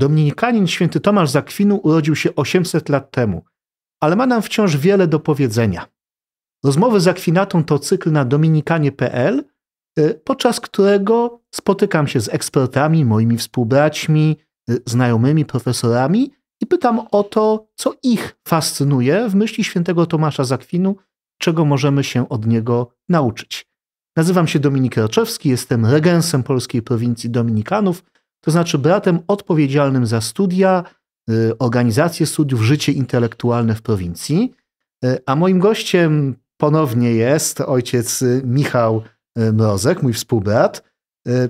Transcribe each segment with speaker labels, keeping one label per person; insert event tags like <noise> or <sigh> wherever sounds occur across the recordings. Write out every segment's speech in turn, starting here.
Speaker 1: Dominikanin święty Tomasz Zakwinu urodził się 800 lat temu, ale ma nam wciąż wiele do powiedzenia. Rozmowy z Akwinatą to cykl na dominikanie.pl, y, podczas którego spotykam się z ekspertami, moimi współbraćmi, y, znajomymi, profesorami i pytam o to, co ich fascynuje w myśli świętego Tomasza Zakwinu, czego możemy się od niego nauczyć. Nazywam się Dominik Raczewski, jestem regensem polskiej prowincji Dominikanów – to znaczy bratem odpowiedzialnym za studia, y, organizację studiów, życie intelektualne w prowincji. Y, a moim gościem ponownie jest ojciec y, Michał Mrozek, mój współbrat,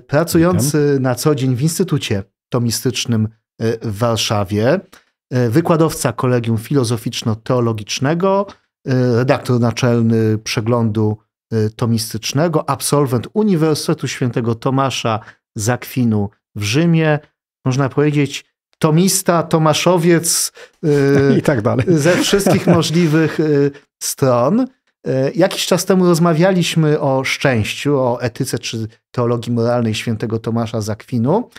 Speaker 1: pracujący Witam. na co dzień w Instytucie Tomistycznym w Warszawie, wykładowca Kolegium Filozoficzno-Teologicznego, redaktor naczelny przeglądu tomistycznego, absolwent Uniwersytetu Świętego Tomasza Zakwinu w Rzymie, można powiedzieć, tomista, tomaszowiec yy, <laughs> i tak dalej. <laughs> Ze wszystkich możliwych yy, stron. Y, jakiś czas temu rozmawialiśmy o szczęściu, o etyce czy teologii moralnej świętego Tomasza Zakwinu.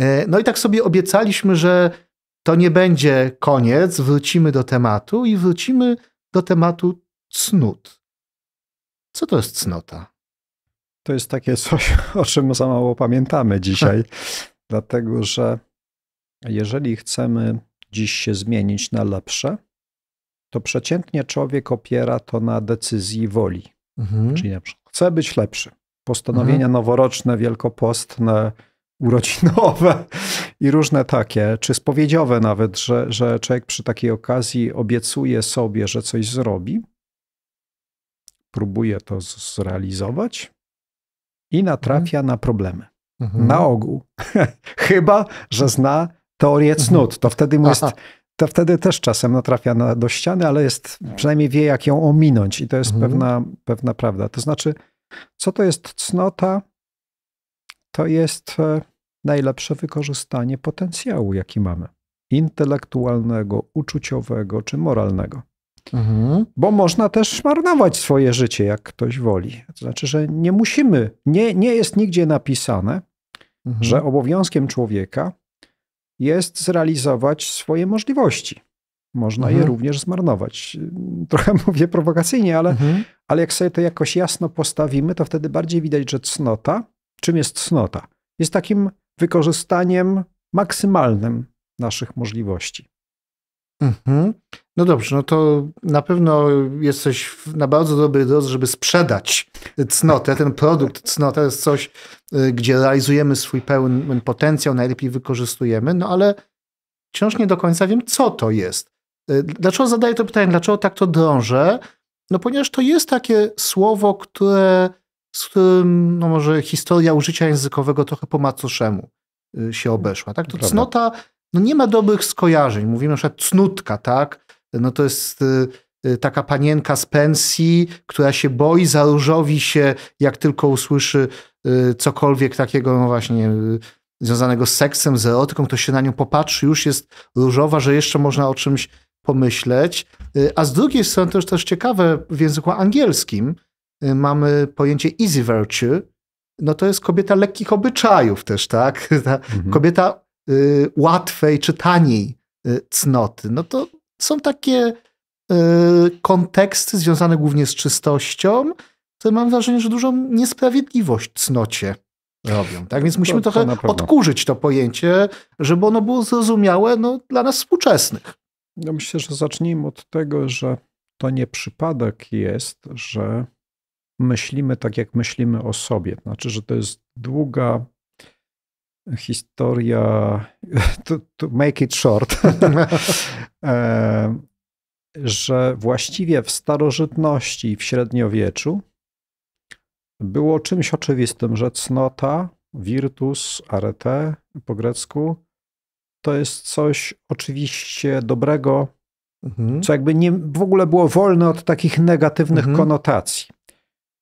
Speaker 1: Y, no i tak sobie obiecaliśmy, że to nie będzie koniec, wrócimy do tematu i wrócimy do tematu cnót. Co to jest cnota? to jest takie coś, <laughs> o czym za mało pamiętamy dzisiaj,
Speaker 2: <laughs> dlatego że jeżeli chcemy dziś się zmienić na lepsze, to przeciętnie człowiek opiera to na decyzji woli. Mhm. Czyli na przykład chcę być lepszy. Postanowienia mhm. noworoczne, wielkopostne, urodzinowe <laughs> i różne takie, czy spowiedziowe nawet, że, że człowiek przy takiej okazji obiecuje sobie, że coś zrobi, próbuje to zrealizować, i natrafia mhm. na problemy. Mhm. Na ogół. <laughs> Chyba, że zna teorię mhm. cnót, to wtedy mu jest, to wtedy też czasem natrafia na, do ściany, ale jest, przynajmniej wie, jak ją ominąć i to jest mhm. pewna, pewna prawda. To znaczy, co to jest cnota? To jest e, najlepsze wykorzystanie potencjału, jaki mamy intelektualnego, uczuciowego czy moralnego. Mhm. Bo można też marnować swoje życie, jak ktoś woli. To znaczy, że nie musimy, nie, nie jest nigdzie napisane, mhm. że obowiązkiem człowieka jest zrealizować swoje możliwości. Można mhm. je również zmarnować. Trochę <laughs> mówię prowokacyjnie, ale, mhm. ale jak sobie to jakoś jasno postawimy, to wtedy bardziej widać, że cnota, czym jest cnota? Jest takim
Speaker 1: wykorzystaniem maksymalnym naszych możliwości. Mhm. No dobrze, no to na pewno jesteś na bardzo dobrej drodze, żeby sprzedać cnotę. Ten produkt cnota jest coś, y, gdzie realizujemy swój pełen potencjał, najlepiej wykorzystujemy, no ale wciąż nie do końca wiem, co to jest. Y, dlaczego zadaję to pytanie, dlaczego tak to drążę? No ponieważ to jest takie słowo, które, z którym no może historia użycia językowego trochę po macoszemu y, się obeszła. Tak? To Prawda. cnota, no nie ma dobrych skojarzeń. Mówimy na przykład cnutka, tak? No to jest y, y, taka panienka z pensji, która się boi, zaróżowi się, jak tylko usłyszy y, cokolwiek takiego, no właśnie, związanego z seksem, z erotyką, to się na nią popatrzy, już jest różowa, że jeszcze można o czymś pomyśleć. A z drugiej strony to jest też ciekawe, w języku angielskim mamy pojęcie easy virtue, no to jest kobieta lekkich obyczajów też, tak? <laughs> Mhm. Kobieta y, łatwej czy taniej cnoty. No to są takie e, konteksty związane głównie z czystością, które mam wrażenie, że dużą niesprawiedliwość cnocie robią. Tak więc musimy to, to trochę odkurzyć to pojęcie, żeby ono było zrozumiałe no, dla nas współczesnych. Ja myślę,
Speaker 2: że zacznijmy od tego, że to nie przypadek jest, że myślimy tak, jak myślimy o sobie. Znaczy, że to jest długa historia, <laughs> to, to make it short, <laughs> e, że właściwie w starożytności w średniowieczu było czymś oczywistym, że cnota, virtus, arete po grecku, to jest coś oczywiście dobrego, mhm. co jakby nie, w ogóle było wolne od takich negatywnych mhm. konotacji.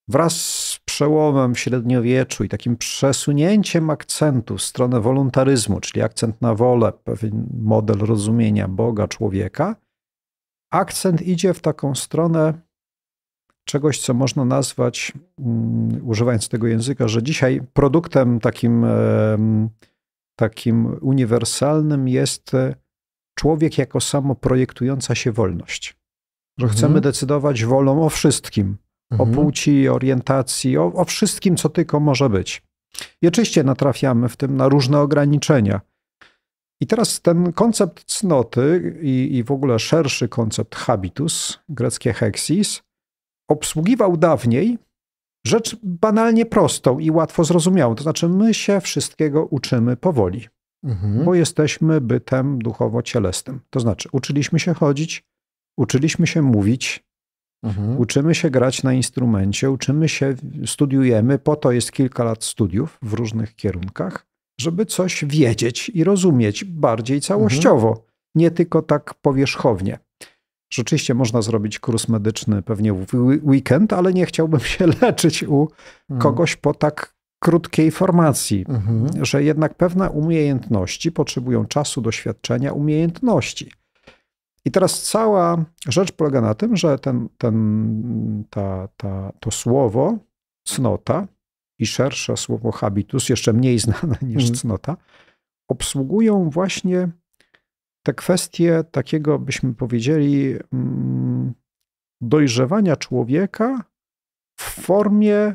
Speaker 2: Wraz z przełomem średniowieczu i takim przesunięciem akcentu w stronę wolontaryzmu, czyli akcent na wolę, pewien model rozumienia Boga, człowieka, akcent idzie w taką stronę czegoś, co można nazwać, mm, używając tego języka, że dzisiaj produktem takim, takim uniwersalnym jest e, człowiek jako samoprojektująca się wolność. Że mhm. chcemy decydować wolą o wszystkim mhm. o płci, orientacji, o, o wszystkim, co tylko może być. I oczywiście natrafiamy w tym na różne ograniczenia. I teraz ten koncept cnoty i, i w ogóle szerszy koncept habitus, greckie heksis, obsługiwał dawniej rzecz banalnie prostą i łatwo zrozumiałą. To znaczy, my się wszystkiego uczymy powoli, mhm. bo jesteśmy bytem duchowo-cielesnym. To znaczy, uczyliśmy się chodzić, uczyliśmy się mówić, Mhm. Uczymy się grać na instrumencie, uczymy się, studiujemy, po to jest kilka lat studiów w różnych kierunkach, żeby coś wiedzieć i rozumieć bardziej całościowo, mhm. nie tylko tak powierzchownie. Rzeczywiście można zrobić kurs medyczny pewnie w weekend, ale nie chciałbym się <laughs> leczyć u mhm. kogoś po tak krótkiej formacji, mhm. że jednak pewne umiejętności potrzebują czasu, doświadczenia, umiejętności. I teraz cała rzecz polega na tym, że ten, ten, ta, ta, to słowo cnota i szersze słowo habitus, jeszcze mniej znane niż mm. cnota, obsługują właśnie te kwestie takiego, byśmy powiedzieli, mm, dojrzewania człowieka w formie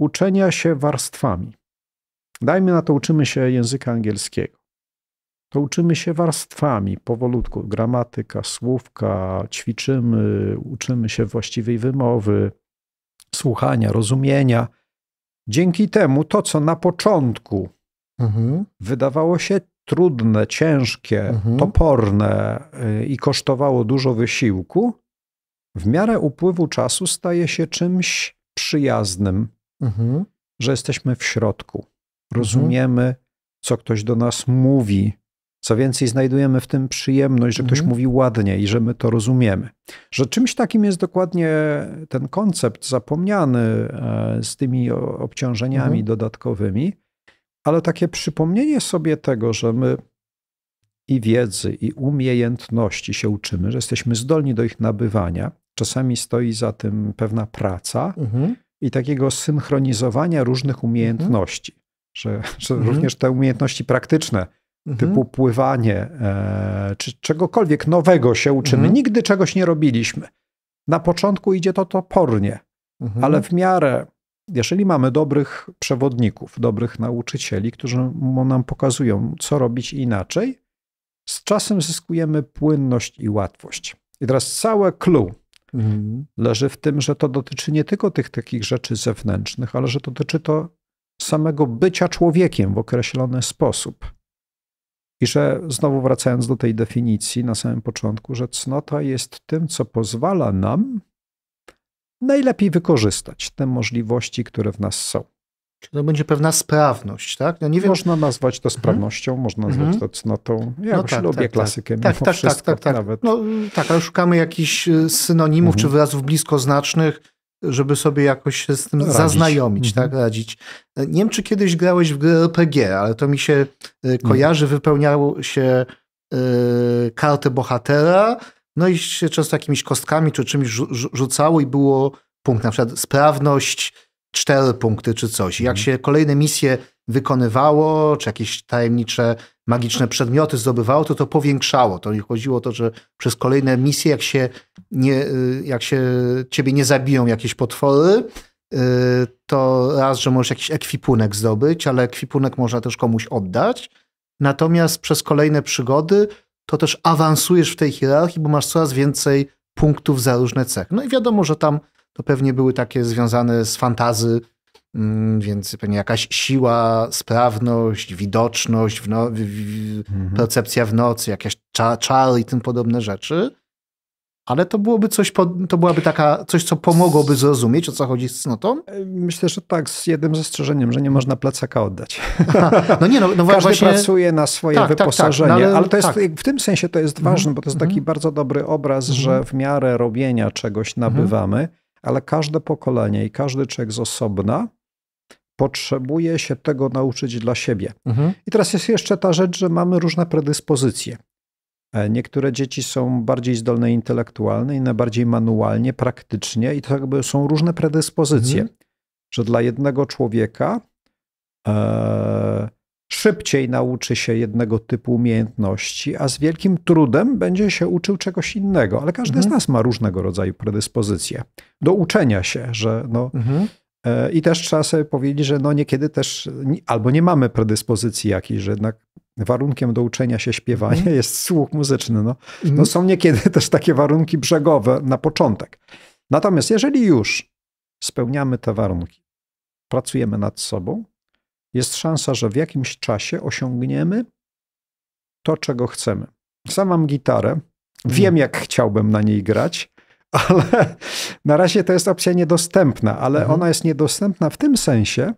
Speaker 2: uczenia się warstwami. Dajmy na to, uczymy się języka angielskiego to uczymy się warstwami powolutku. Gramatyka, słówka, ćwiczymy, uczymy się właściwej wymowy, słuchania, rozumienia. Dzięki temu to, co na początku mhm. wydawało się trudne, ciężkie, mhm. toporne y, i kosztowało dużo wysiłku, w miarę upływu czasu staje się czymś przyjaznym, mhm. że jesteśmy w środku. Mhm. Rozumiemy, co ktoś do nas mówi, co więcej, znajdujemy w tym przyjemność, że ktoś mm. mówi ładnie i że my to rozumiemy. Że czymś takim jest dokładnie ten koncept zapomniany e, z tymi obciążeniami mm. dodatkowymi, ale takie przypomnienie sobie tego, że my i wiedzy, i umiejętności się uczymy, że jesteśmy zdolni do ich nabywania. Czasami stoi za tym pewna praca mm. i takiego synchronizowania różnych mhm. umiejętności, że, że mhm. również te umiejętności praktyczne Mhm. typu pływanie, e, czy czegokolwiek nowego się uczymy. Mhm. Nigdy czegoś nie robiliśmy. Na początku idzie to topornie, mhm. ale w miarę, jeżeli mamy dobrych przewodników, dobrych nauczycieli, którzy nam pokazują, co robić inaczej, z czasem zyskujemy płynność i łatwość. I teraz całe clue mhm. leży w tym, że to dotyczy nie tylko tych takich rzeczy zewnętrznych, ale że dotyczy to samego bycia człowiekiem w określony sposób. I że znowu wracając do tej definicji na samym początku, że cnota jest tym, co pozwala nam najlepiej wykorzystać te możliwości, które w nas są. To będzie pewna sprawność, tak? No nie wiem... Można nazwać
Speaker 1: to mhm. sprawnością, hmm. można mhm. nazwać hmm. to cnotą. Ja no tak, lubię tak, tak. klasykiem. Tak, tak, tak, wszystko, tak, tak, tak. Nawet. No, tak, ale szukamy jakichś e, synonimów hmm. czy mhm. wyrazów bliskoznacznych, żeby sobie jakoś się z tym radzić. zaznajomić, tak, mhm. tak, radzić. Nie wiem, czy kiedyś grałeś w gry RPG, ale to mi się y, kojarzy, mhm. wypełniało się y, kartę bohatera, no i się często jakimiś kostkami czy czymś rzucało i było punkt, na przykład sprawność, cztery punkty czy coś. Jak mhm. się kolejne misje wykonywało, czy jakieś tajemnicze, magiczne przedmioty zdobywało, to to powiększało. To nie chodziło o to, że przez kolejne misje, jak się, nie, y, jak się ciebie nie zabiją jakieś potwory, y, to raz, że możesz jakiś ekwipunek zdobyć, ale ekwipunek można też komuś oddać. Natomiast przez kolejne przygody to też awansujesz w tej hierarchii, bo masz coraz więcej punktów za różne cechy. No i wiadomo, że tam to pewnie były takie związane z fantazy, Mm, więc pewnie jakaś siła, sprawność, widoczność, w no, w, w, mhm. percepcja w nocy, jakieś czar, czary i tym podobne rzeczy. Ale to byłoby coś, to byłaby taka, coś, co pomogłoby zrozumieć, o co chodzi z cnotą? E, myślę, że tak, z jednym zastrzeżeniem, że nie można plecaka oddać. Aha,
Speaker 2: no nie, no, no Każdy właśnie... pracuje na swoje tak, wyposażenie, tak, tak, no ale, ale, to jest, tak. w tym sensie to jest ważne, bo to jest mhm. taki bardzo dobry obraz, mhm. że w miarę robienia czegoś nabywamy, mhm. ale każde pokolenie i każdy człowiek z osobna potrzebuje się tego nauczyć dla siebie. Mhm. I teraz jest jeszcze ta rzecz, że mamy różne predyspozycje. E, niektóre dzieci są bardziej zdolne intelektualnie, inne bardziej manualnie, praktycznie, i to jakby są różne predyspozycje, mhm. że dla jednego człowieka e, szybciej nauczy się jednego typu umiejętności, a z wielkim trudem będzie się uczył czegoś innego. Ale każdy mhm. z nas ma różnego rodzaju predyspozycje do uczenia się, że no. Mhm E, I też trzeba sobie powiedzieć, że no niekiedy też albo nie mamy predyspozycji jakiejś, że jednak warunkiem do uczenia się śpiewania mm. jest słuch muzyczny. No. Mm. no mhm. są niekiedy <laughs> też takie warunki brzegowe na początek. Natomiast jeżeli już spełniamy te warunki, pracujemy nad sobą, jest szansa, że w jakimś czasie osiągniemy to, czego chcemy. Sam mam gitarę, wiem, mm. jak chciałbym na niej grać, <laughs> ale na razie to jest opcja niedostępna, ale mhm. ona jest niedostępna w tym sensie,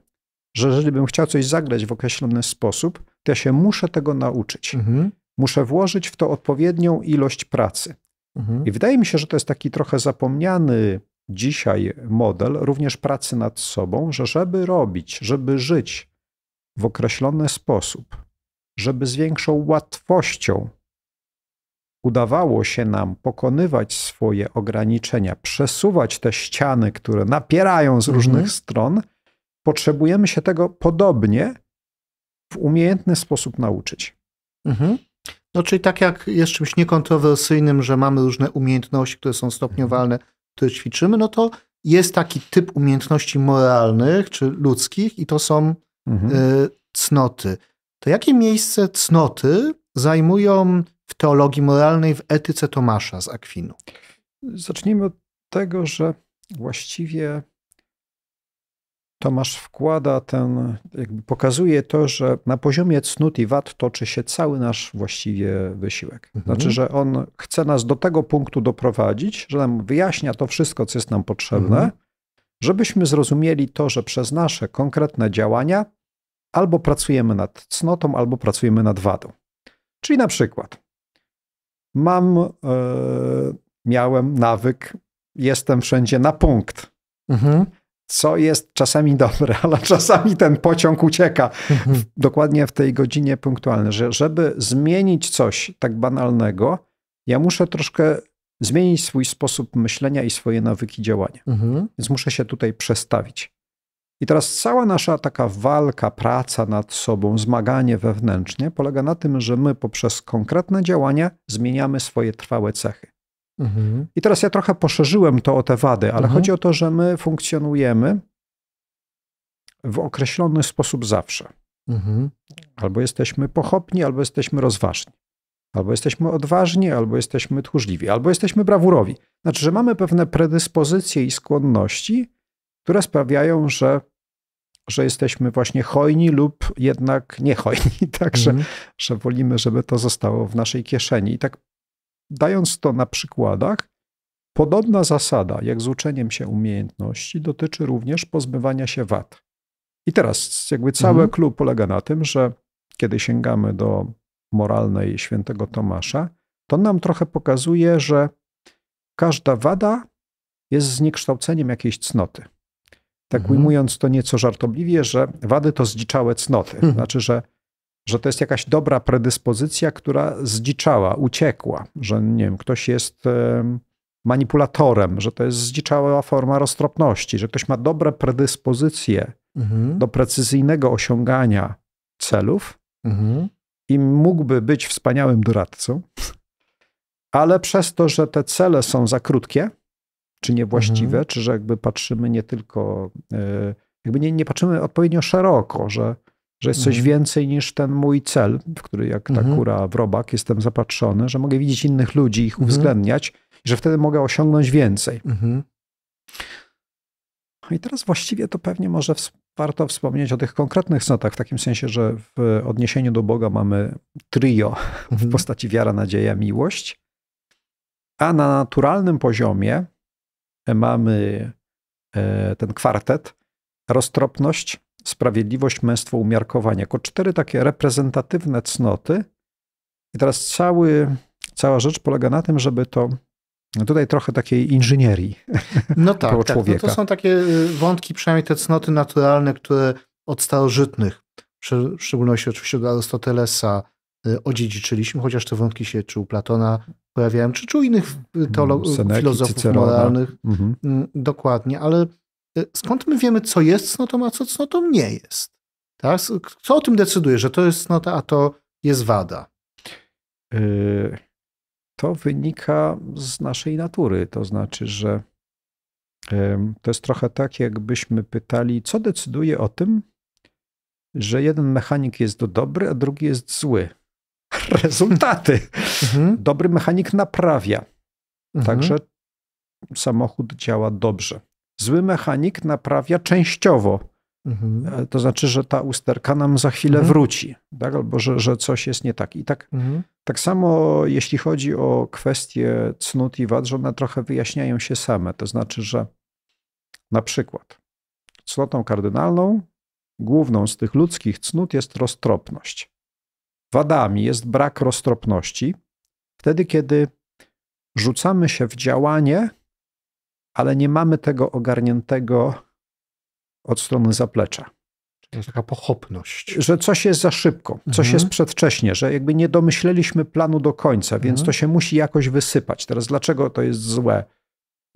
Speaker 2: że jeżeli bym chciał coś zagrać w określony sposób, to ja się muszę tego nauczyć. Mhm. Muszę włożyć w to odpowiednią ilość pracy. Mhm. I wydaje mi się, że to jest taki trochę zapomniany dzisiaj model również pracy nad sobą, że żeby robić, żeby żyć w określony sposób, żeby z większą łatwością udawało się nam pokonywać swoje ograniczenia, przesuwać te ściany, które napierają z mhm. różnych mhm. stron, potrzebujemy się tego podobnie w umiejętny sposób nauczyć.
Speaker 1: Mhm. No, czyli tak jak jest czymś niekontrowersyjnym, że mamy różne umiejętności, które są stopniowalne, które ćwiczymy, no to jest taki typ umiejętności moralnych czy ludzkich i to są mhm. y, cnoty. To jakie miejsce cnoty zajmują w teologii moralnej, w etyce Tomasza z Akwinu? Zacznijmy od tego, że właściwie
Speaker 2: Tomasz wkłada ten, jakby pokazuje to, że na poziomie cnót i wad toczy się cały nasz właściwie wysiłek. Mhm. Znaczy, że on chce nas do tego punktu doprowadzić, że nam wyjaśnia to wszystko, co jest nam potrzebne, mhm. żebyśmy zrozumieli to, że przez nasze konkretne działania albo pracujemy nad cnotą, albo pracujemy nad wadą. Czyli na przykład mam, e, miałem nawyk, jestem wszędzie na punkt. Mhm. Co jest czasami dobre, <laughs> ale czasami ten pociąg ucieka. Mhm. Dokładnie w tej godzinie punktualnej. Że, żeby zmienić coś tak banalnego, ja muszę troszkę zmienić swój sposób myślenia i swoje nawyki działania. Mhm. Więc muszę się tutaj przestawić. I teraz cała nasza taka walka, praca nad sobą, zmaganie wewnętrznie polega na tym, że my poprzez konkretne działania zmieniamy swoje trwałe cechy. Mhm. I teraz ja trochę poszerzyłem to o te wady, ale mhm. chodzi o to, że my funkcjonujemy w określony sposób zawsze. Mhm. Albo jesteśmy pochopni, albo jesteśmy rozważni. Albo jesteśmy odważni, albo jesteśmy tchórzliwi, albo jesteśmy brawurowi. Znaczy, że mamy pewne predyspozycje i skłonności, które sprawiają, że że jesteśmy właśnie hojni lub jednak niehojni, <laughs> także mm. że wolimy, żeby to zostało w naszej kieszeni. I tak dając to na przykładach, podobna zasada jak z uczeniem się umiejętności dotyczy również pozbywania się wad. I teraz jakby cały mm. klub polega na tym, że kiedy sięgamy do moralnej świętego Tomasza, to nam trochę pokazuje, że każda wada jest zniekształceniem jakiejś cnoty tak mhm. ujmując to nieco żartobliwie, że wady to zdziczałe cnoty. Mhm. Znaczy, że, że to jest jakaś dobra predyspozycja, która zdziczała, uciekła, że nie wiem, ktoś jest manipulatorem, że to jest zdziczała forma roztropności, że ktoś ma dobre predyspozycje mhm. do precyzyjnego osiągania celów mhm. i mógłby być wspaniałym doradcą, ale przez to, że te cele są za krótkie, czy niewłaściwe, mhm. czy że jakby patrzymy nie tylko, e, jakby nie, nie patrzymy odpowiednio szeroko, że, że jest coś mhm. więcej niż ten mój cel, w który jak ta mhm. kura w robak jestem zapatrzony, że mogę widzieć innych ludzi, ich mhm. uwzględniać i że wtedy mogę osiągnąć więcej. Mhm. No I teraz właściwie to pewnie może warto wspomnieć o tych konkretnych cnotach, w takim sensie, że w odniesieniu do Boga mamy trio w mhm. postaci wiara, nadzieja, miłość, a na naturalnym poziomie mamy e, ten kwartet, roztropność, sprawiedliwość, męstwo, umiarkowanie, jako cztery takie reprezentatywne cnoty. I teraz cały, cała rzecz polega na tym, żeby to no tutaj trochę takiej inżynierii. <laughs>
Speaker 1: No tak, tak. No to są takie y, wątki, przynajmniej te cnoty naturalne, które od starożytnych, w szczególności oczywiście od Arystotelesa, Y, odziedziczyliśmy, chociaż te wątki się czy u Platona pojawiają, czy, czy u innych y, mm, y, Seneki, filozofów Cicerona. moralnych. Mhm. Mm, dokładnie, ale skąd my wiemy, co jest cnotą, a co cnotą nie jest? Tak? Co o tym decyduje, że to jest cnota, a to jest wada? To wynika
Speaker 2: z naszej natury. To znaczy, że to jest trochę tak, jakbyśmy pytali, co decyduje o tym, że jeden mechanik jest dobry, a drugi jest zły rezultaty. Mhm. Dobry mechanik naprawia. Mhm. Także samochód działa dobrze. Zły mechanik naprawia częściowo. Mhm. E, to znaczy, że ta usterka nam za chwilę wróci, tak? albo że, że coś jest nie tak. I tak, tak samo jeśli chodzi o kwestie cnót i wad, że one trochę wyjaśniają się same. To znaczy, że na przykład cnotą kardynalną, główną z tych ludzkich cnót jest roztropność. Wadami jest brak roztropności, wtedy kiedy rzucamy się w działanie, ale nie mamy tego ogarniętego od strony zaplecza. To jest taka pochopność. Że coś jest za szybko, coś mhm. jest przedwcześnie, że jakby nie domyśleliśmy planu do końca, więc mhm. to się musi jakoś wysypać. Teraz dlaczego to jest złe?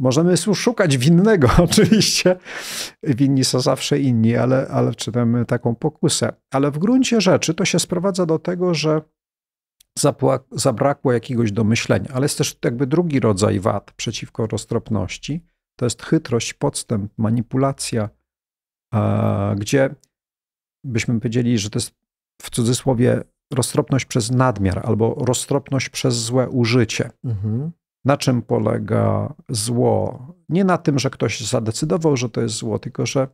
Speaker 2: Możemy szukać winnego, <laughs> oczywiście. Winni są zawsze inni, ale, ale czytamy taką pokusę. Ale w gruncie rzeczy to się sprowadza do tego, że zabrakło jakiegoś domyślenia. Ale jest też jakby drugi rodzaj wad przeciwko roztropności. To jest chytrość, podstęp, manipulacja, gdzie byśmy powiedzieli, że to jest w cudzysłowie roztropność przez nadmiar albo roztropność przez złe użycie. Mhm na czym polega zło. Nie na tym, że ktoś zadecydował, że to jest zło, tylko że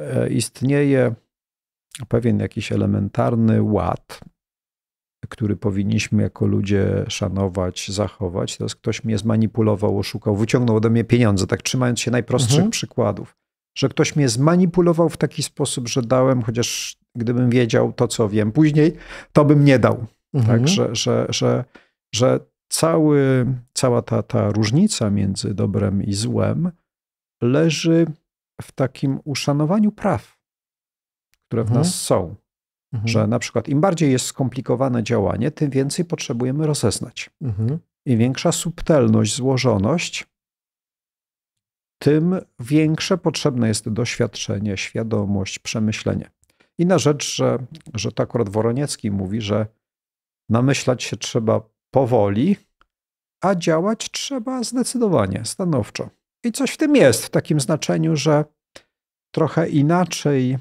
Speaker 2: e, istnieje pewien jakiś elementarny ład, który powinniśmy jako ludzie szanować, zachować. To, jest ktoś mnie zmanipulował, oszukał, wyciągnął ode mnie pieniądze, tak trzymając się najprostszych mhm. przykładów. Że ktoś mnie zmanipulował w taki sposób, że dałem, chociaż gdybym wiedział to, co wiem później, to bym nie dał. Mhm. Tak, że, że, że, że cały, cała ta, ta różnica między dobrem i złem leży w takim uszanowaniu praw, które mhm. w nas są. Mhm. Że na przykład im bardziej jest skomplikowane działanie, tym więcej potrzebujemy rozeznać. Mhm. Im większa subtelność, złożoność, tym większe potrzebne jest doświadczenie, świadomość, przemyślenie. Inna rzecz, że, że to akurat Woroniecki mówi, że namyślać się trzeba powoli, a działać trzeba zdecydowanie, stanowczo. I coś w tym jest, w takim znaczeniu, że trochę inaczej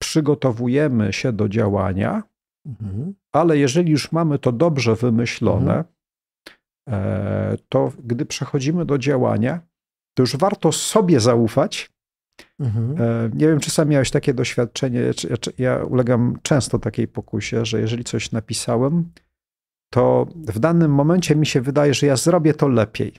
Speaker 2: przygotowujemy się do działania, mhm. ale jeżeli już mamy to dobrze wymyślone, mhm. E, to gdy przechodzimy do działania, to już warto sobie zaufać. Mhm. E, nie wiem, czy sam miałeś takie doświadczenie. Ja ulegam często takiej pokusie, że jeżeli coś napisałem, to w danym momencie mi się wydaje, że ja zrobię
Speaker 1: to lepiej.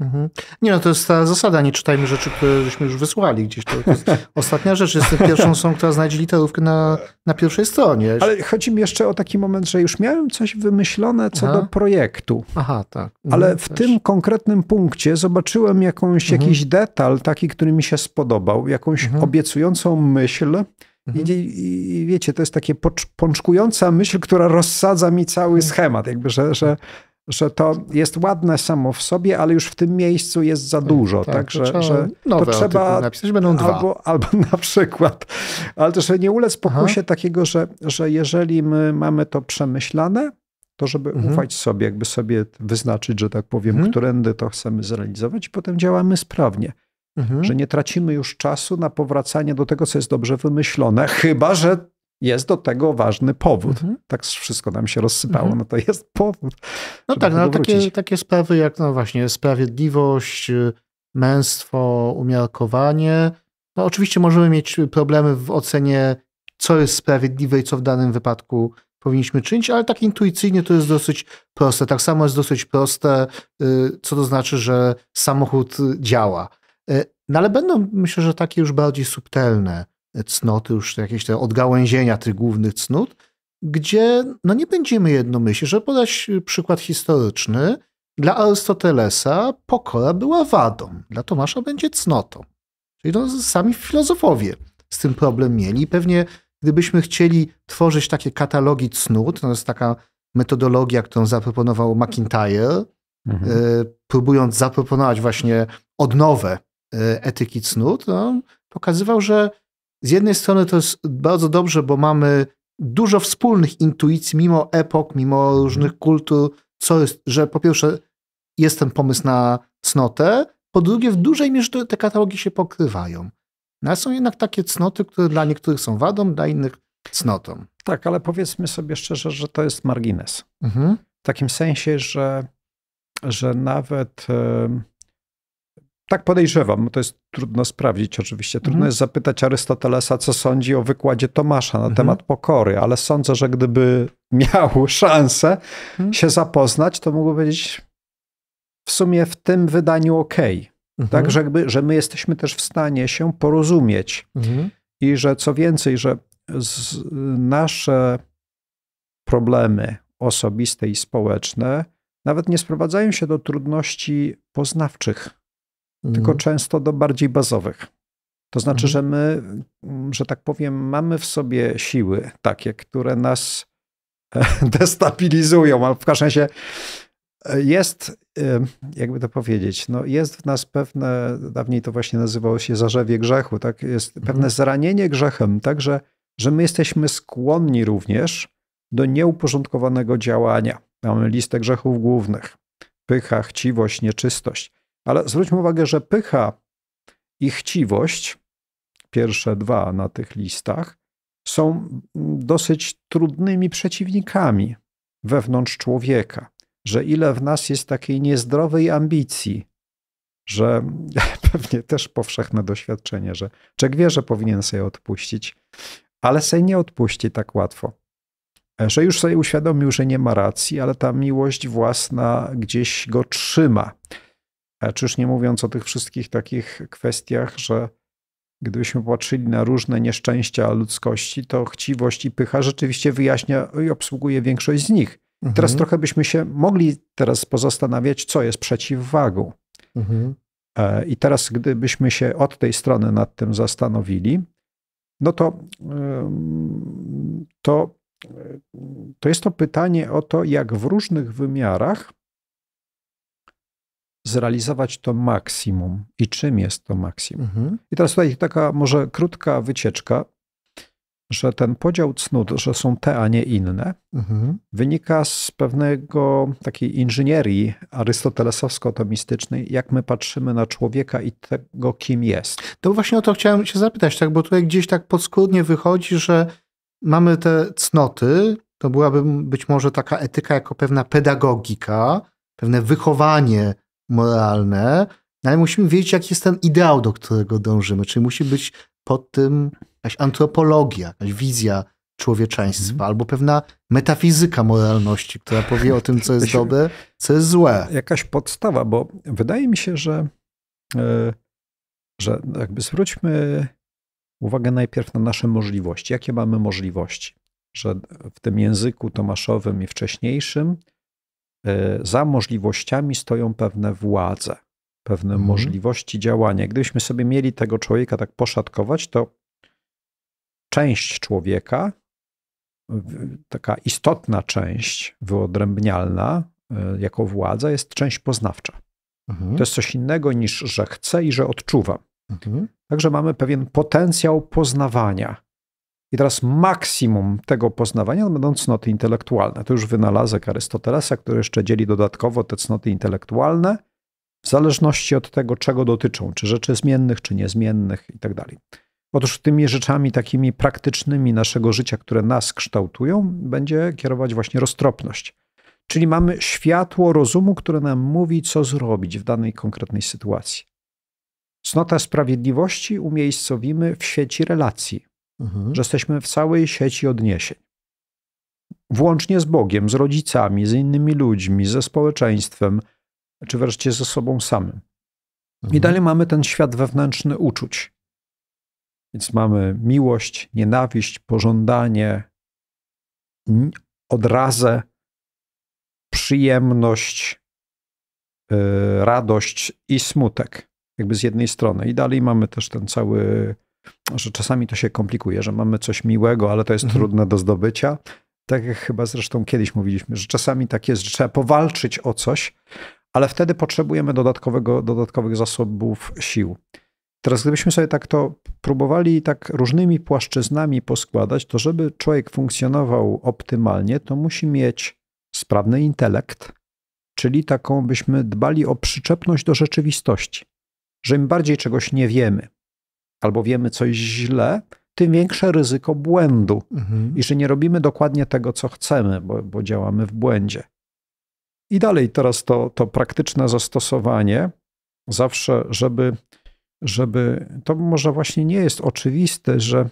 Speaker 1: Mhm. Nie no, to jest ta zasada, nie czytajmy rzeczy, które żeśmy już wysłali gdzieś. To, to jest <laughs> ostatnia rzecz, jestem pierwszą są, która znajdzie literówkę na, na pierwszej stronie. Ale chodzi mi jeszcze o taki moment, że już miałem coś wymyślone co Aha. do projektu. Aha, tak. ale mhm. w też.
Speaker 2: tym konkretnym punkcie zobaczyłem jakąś, mhm. jakiś detal taki, który mi się spodobał, jakąś mhm. obiecującą myśl, Mhm. I, I, wiecie, to jest takie pączkująca myśl, która rozsadza mi cały mhm. schemat, jakby, że, że, że to jest ładne samo w sobie, ale już w tym miejscu jest za tak, dużo. Tak, tak, że, to że to trzeba napisać, będą dwa. Albo, albo <laughs> na przykład, ale też nie ulec pokusie Aha. takiego, że, że jeżeli my mamy to przemyślane, to żeby mhm. ufać sobie, jakby sobie wyznaczyć, że tak powiem, mhm. którędy to chcemy zrealizować i potem działamy sprawnie. Mhm. Że nie tracimy już czasu na powracanie do tego, co jest dobrze wymyślone, chyba że jest do tego ważny powód.
Speaker 1: Mhm. Tak wszystko nam się rozsypało, mhm. no to jest powód. No tak, no, takie, takie sprawy jak no właśnie sprawiedliwość, y, męstwo, umiarkowanie. No oczywiście możemy mieć problemy w ocenie, co jest sprawiedliwe i co w danym wypadku powinniśmy czynić, ale tak intuicyjnie to jest dosyć proste. Tak samo jest dosyć proste, y, co to znaczy, że samochód działa. E, no ale będą, myślę, że takie już bardziej subtelne e, cnoty, już jakieś te odgałęzienia tych głównych cnót, gdzie no nie będziemy jednomyślni, że podać e, przykład historyczny, dla Arystotelesa pokora była wadą, dla Tomasza będzie cnotą. Czyli to sami filozofowie z tym problem mieli. I pewnie gdybyśmy chcieli tworzyć takie katalogi cnót, to jest taka metodologia, którą zaproponował McIntyre, mhm. próbując zaproponować właśnie odnowę E, etyki cnót, to pokazywał, że z jednej strony to jest bardzo dobrze, bo mamy dużo wspólnych intuicji, mimo epok, mimo różnych kultur, co jest, że po pierwsze jest ten pomysł na cnotę, po drugie w dużej mierze te katalogi się pokrywają. No, ale są jednak takie cnoty, które dla niektórych są wadą, dla innych cnotą. Tak, ale powiedzmy
Speaker 2: sobie szczerze, że to jest margines. Mhm. W takim sensie, że, że nawet... Yy tak podejrzewam, to jest trudno sprawdzić oczywiście. Trudno mhm. jest zapytać Arystotelesa, co sądzi o wykładzie Tomasza na mhm. temat pokory, ale sądzę, że gdyby <laughs> miał szansę mhm. się zapoznać, to mógłby powiedzieć w sumie w tym wydaniu ok. Mhm. Tak, że, jakby, że my jesteśmy też w stanie się porozumieć mhm. i że co więcej, że nasze problemy osobiste i społeczne nawet nie sprowadzają się do trudności poznawczych mm. tylko mhm. często do bardziej bazowych. To znaczy, mhm. że my, że tak powiem, mamy w sobie siły takie, które nas e, <laughs> destabilizują, a w każdym razie e, jest, e, jakby to powiedzieć, no jest w nas pewne, dawniej to właśnie nazywało się zarzewie grzechu, tak? jest pewne mhm. zranienie grzechem, tak, że, że my jesteśmy skłonni również do nieuporządkowanego działania. Mamy listę grzechów głównych, pycha, chciwość, nieczystość. Ale zwróćmy uwagę, że pycha i chciwość, pierwsze dwa na tych listach, są dosyć trudnymi przeciwnikami wewnątrz człowieka. Że ile w nas jest takiej niezdrowej ambicji, że <laughs> pewnie też powszechne doświadczenie, że czek wie, że powinien sobie odpuścić, ale sobie nie odpuści tak łatwo. E, że już sobie uświadomił, że nie ma racji, ale ta miłość własna gdzieś go trzyma. Czyż nie mówiąc o tych wszystkich takich kwestiach, że gdybyśmy patrzyli na różne nieszczęścia ludzkości, to chciwość i pycha rzeczywiście wyjaśnia i obsługuje większość z nich. Mhm. Teraz trochę byśmy się mogli teraz pozastanawiać, co jest przeciwwagą. Mhm. E, I teraz, gdybyśmy się od tej strony nad tym zastanowili, no to, to, e, to jest to pytanie o to, jak w różnych wymiarach zrealizować to maksimum i czym jest to maksimum. Mhm. I teraz tutaj taka może krótka wycieczka, że ten podział cnót, że są te, a nie inne, mhm. wynika z pewnego takiej inżynierii arystotelesowsko-tomistycznej,
Speaker 1: jak my patrzymy na człowieka i tego, kim jest. To właśnie o to chciałem się zapytać, tak, bo tutaj gdzieś tak podskórnie wychodzi, że mamy te cnoty, to byłaby być może taka etyka jako pewna pedagogika, pewne wychowanie moralne, no ale musimy wiedzieć, jaki jest ten ideał, do którego dążymy. Czyli musi być pod tym jakaś antropologia, jakaś wizja człowieczeństwa, mhm. albo pewna metafizyka moralności, która powie o tym, co jest <laughs> dobre, co jest złe. Jakaś podstawa,
Speaker 2: bo wydaje mi się, że, e, że jakby zwróćmy uwagę najpierw na nasze możliwości. Jakie mamy możliwości? Że w tym języku tomaszowym i wcześniejszym E, za możliwościami stoją pewne władze, pewne mhm. możliwości działania. Gdybyśmy sobie mieli tego człowieka tak poszatkować, to część człowieka, taka istotna część wyodrębnialna e, jako władza jest część poznawcza. Mhm. To jest coś innego niż że chcę i że odczuwam. Mhm. Także mamy pewien potencjał poznawania i teraz maksimum tego poznawania no, będą cnoty intelektualne. To już wynalazek Arystotelesa, który jeszcze dzieli dodatkowo te cnoty intelektualne w zależności od tego, czego dotyczą, czy rzeczy zmiennych, czy niezmiennych itd. Tak Otóż tymi rzeczami takimi praktycznymi naszego życia, które nas kształtują, będzie kierować właśnie roztropność. Czyli mamy światło rozumu, które nam mówi, co zrobić w danej konkretnej sytuacji. Cnota sprawiedliwości umiejscowimy w sieci relacji mhm. że jesteśmy w całej sieci odniesień. Włącznie z Bogiem, z rodzicami, z innymi ludźmi, ze społeczeństwem, czy wreszcie ze sobą samym. Mhm. I dalej mamy ten świat wewnętrzny uczuć. Więc mamy miłość, nienawiść, pożądanie, odrazę, przyjemność, y, radość i smutek, jakby z jednej strony. I dalej mamy też ten cały że czasami to się komplikuje, że mamy coś miłego, ale to jest mhm. trudne do zdobycia. Tak jak chyba zresztą kiedyś mówiliśmy, że czasami tak jest, że trzeba powalczyć o coś, ale wtedy potrzebujemy dodatkowego, dodatkowych zasobów sił. Teraz, gdybyśmy sobie tak to próbowali tak różnymi płaszczyznami poskładać, to żeby człowiek funkcjonował optymalnie, to musi mieć sprawny intelekt, czyli taką byśmy dbali o przyczepność do rzeczywistości. Że im bardziej czegoś nie wiemy, albo wiemy coś źle, tym większe ryzyko błędu mhm. i że nie robimy dokładnie tego, co chcemy, bo, bo działamy w błędzie. I dalej teraz to, to praktyczne zastosowanie. Zawsze, żeby, żeby to może właśnie nie jest oczywiste, że,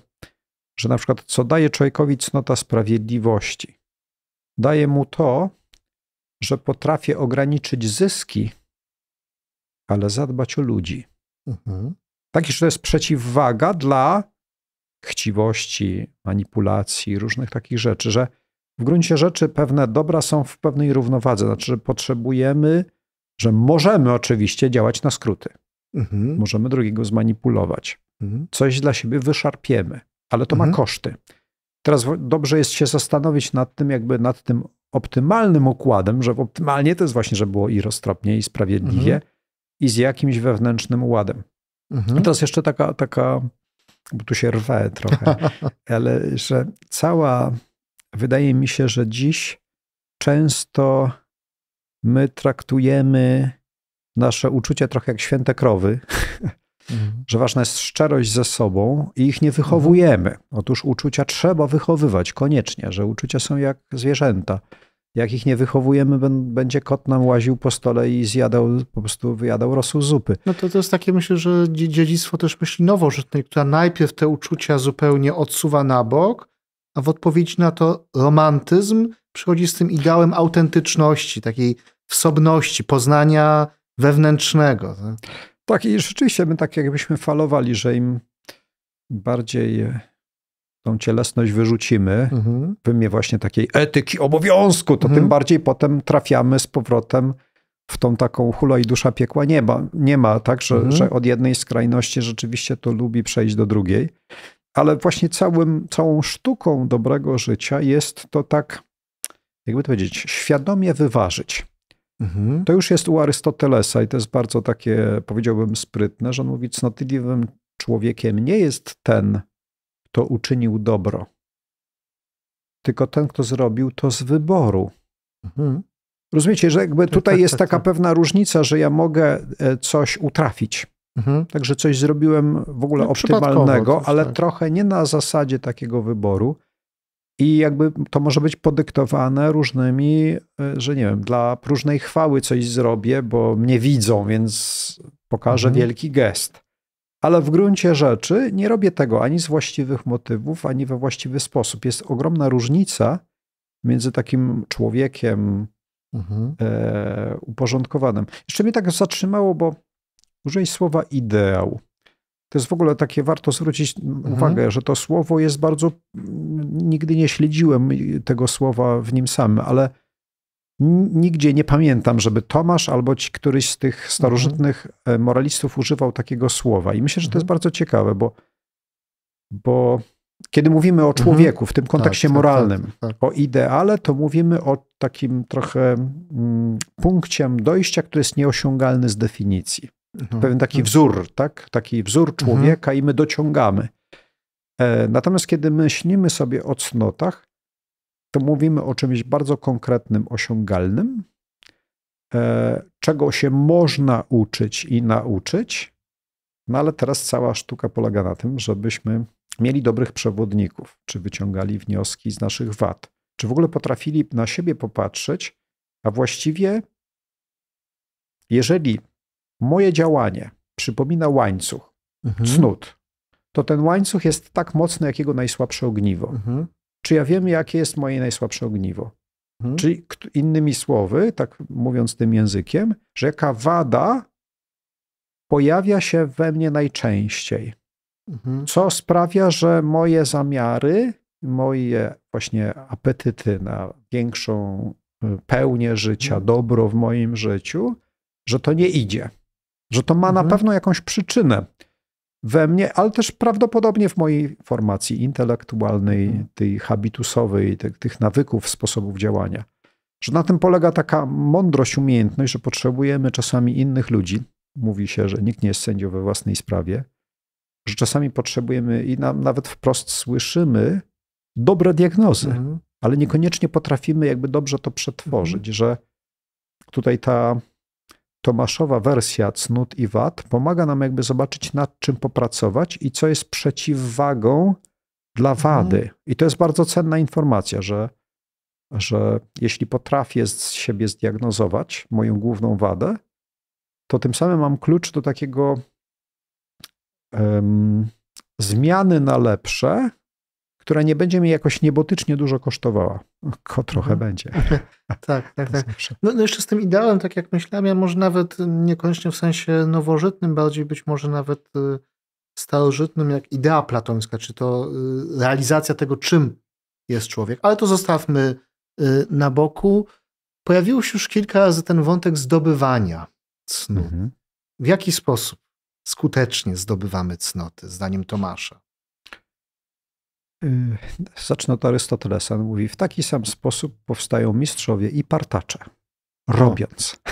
Speaker 2: że na przykład co daje człowiekowi cnota sprawiedliwości? Daje mu to, że potrafię ograniczyć zyski, ale zadbać o ludzi. Mhm. Tak, że to jest przeciwwaga dla chciwości, manipulacji, różnych takich rzeczy, że w gruncie rzeczy pewne dobra są w pewnej równowadze. Znaczy, że potrzebujemy, że możemy oczywiście działać na skróty. Mhm. Możemy drugiego zmanipulować. Mhm. Coś dla siebie wyszarpiemy, ale to mhm. ma koszty. Teraz dobrze jest się zastanowić nad tym, jakby nad tym optymalnym układem, że optymalnie to jest właśnie, że było i roztropnie, i sprawiedliwie, mhm. i z jakimś wewnętrznym ładem. Mhm. I teraz jeszcze taka, taka, bo tu się rwę trochę, <laughs> ale że cała, wydaje mi się, że dziś często my traktujemy nasze uczucia trochę jak święte krowy, mhm. <laughs> że ważna jest szczerość ze sobą i ich nie wychowujemy. Mhm. Otóż uczucia trzeba wychowywać koniecznie, że uczucia są jak zwierzęta. Jak ich nie wychowujemy, będzie kot nam łaził po stole i zjadał, po prostu wyjadał rosół zupy.
Speaker 1: No to, to jest takie, myślę, że dziedzictwo też myśli nowożytnej, która najpierw te uczucia zupełnie odsuwa na bok, a w odpowiedzi na to romantyzm przychodzi z tym ideałem autentyczności, takiej wsobności, poznania wewnętrznego. Tak, tak i rzeczywiście my tak jakbyśmy falowali, że im
Speaker 2: bardziej tą cielesność wyrzucimy mhm. w imię właśnie takiej etyki, obowiązku, to mhm. tym bardziej potem trafiamy z powrotem w tą taką hula i dusza piekła nie ma, nie ma tak, że, mhm. że od jednej skrajności rzeczywiście to lubi przejść do drugiej. Ale właśnie całym, całą sztuką dobrego życia jest to tak, jakby to powiedzieć, świadomie wyważyć. Mhm. To już jest u Arystotelesa i to jest bardzo takie, powiedziałbym, sprytne, że on mówi, cnotliwym człowiekiem nie jest ten, to uczynił dobro. Tylko ten, kto zrobił to z wyboru. Mhm. Rozumiecie, że jakby tak, tutaj tak, jest tak, taka pewna różnica, że ja mogę e, coś utrafić. Mhm. Także coś zrobiłem w ogóle no, optymalnego, ale tak. trochę nie na zasadzie takiego wyboru. I jakby to może być podyktowane różnymi, e, że nie wiem, dla próżnej chwały coś zrobię, bo mnie widzą, więc pokażę mhm. wielki gest ale w gruncie rzeczy nie robię tego ani z właściwych motywów, ani we właściwy sposób. Jest ogromna różnica między takim człowiekiem mhm. e, uporządkowanym. Jeszcze mnie tak zatrzymało, bo użyj słowa ideał. To jest w ogóle takie, warto zwrócić mhm. uwagę, że to słowo jest bardzo. Mm, nigdy nie śledziłem tego słowa w nim samym, ale Nigdzie nie pamiętam, żeby Tomasz albo ci, któryś z tych mhm. starożytnych mhm. moralistów używał takiego słowa. I myślę, że to mhm. jest bardzo ciekawe, bo, bo kiedy mówimy o mhm. człowieku w tym tak, kontekście tak, tak, moralnym, tak, tak, o ideale, to mówimy o takim trochę mm, punkcie dojścia, który jest nieosiągalny z definicji. Mhm. Pewien taki mhm. wzór, tak? Taki wzór człowieka i my dociągamy. E, natomiast kiedy myślimy sobie o cnotach, to mówimy o czymś bardzo konkretnym, osiągalnym, e, czego się można uczyć i nauczyć. No ale teraz cała sztuka polega na tym, żebyśmy mieli dobrych przewodników, czy wyciągali wnioski z naszych wad, czy w ogóle potrafili na siebie popatrzeć, a właściwie, jeżeli moje działanie przypomina łańcuch, mhm. cnót, to ten łańcuch jest tak mocny, jak jego najsłabsze ogniwo. Mhm czy ja wiem, jakie jest moje najsłabsze ogniwo. Mhm. Czyli innymi słowy, tak mówiąc tym językiem, że jaka wada pojawia się we mnie najczęściej, mhm. co sprawia, że moje zamiary, moje właśnie apetyty na większą y, pełnię życia, mhm. dobro w moim życiu, że to nie idzie, że to ma na mhm. pewno jakąś przyczynę we mnie, ale też prawdopodobnie w mojej formacji intelektualnej, mhm. tej habitusowej, tych, tych nawyków, sposobów działania. Że na tym polega taka mądrość, umiejętność, że potrzebujemy czasami innych ludzi. Mówi się, że nikt nie jest sędzią we własnej sprawie, że czasami potrzebujemy i nam nawet wprost słyszymy dobre diagnozy, mhm. ale niekoniecznie potrafimy jakby dobrze to przetworzyć, mhm. że tutaj ta Tomaszowa wersja cnót i wad pomaga nam jakby zobaczyć nad czym popracować i co jest przeciwwagą dla mhm. wady. I to jest bardzo cenna informacja, że, że jeśli potrafię z siebie zdiagnozować moją główną wadę, to tym samym mam klucz do takiego um,
Speaker 1: zmiany na lepsze, która nie będzie mi jakoś niebotycznie dużo kosztowała. Ko trochę mhm. będzie. <laughs> tak, tak, tak. No, no, jeszcze z tym ideałem, tak jak myślałem, ja może nawet niekoniecznie w sensie nowożytnym, bardziej być może nawet y, starożytnym, jak idea platońska, czy to y, realizacja tego, czym jest człowiek. Ale to zostawmy y, na boku. Pojawił się już kilka razy ten wątek zdobywania snu. Mhm. W jaki sposób skutecznie zdobywamy cnoty, zdaniem Tomasza? Y, zacznę od Arystotelesa. On mówi, w taki sam sposób
Speaker 2: powstają mistrzowie i partacze. Robiąc. <laughs>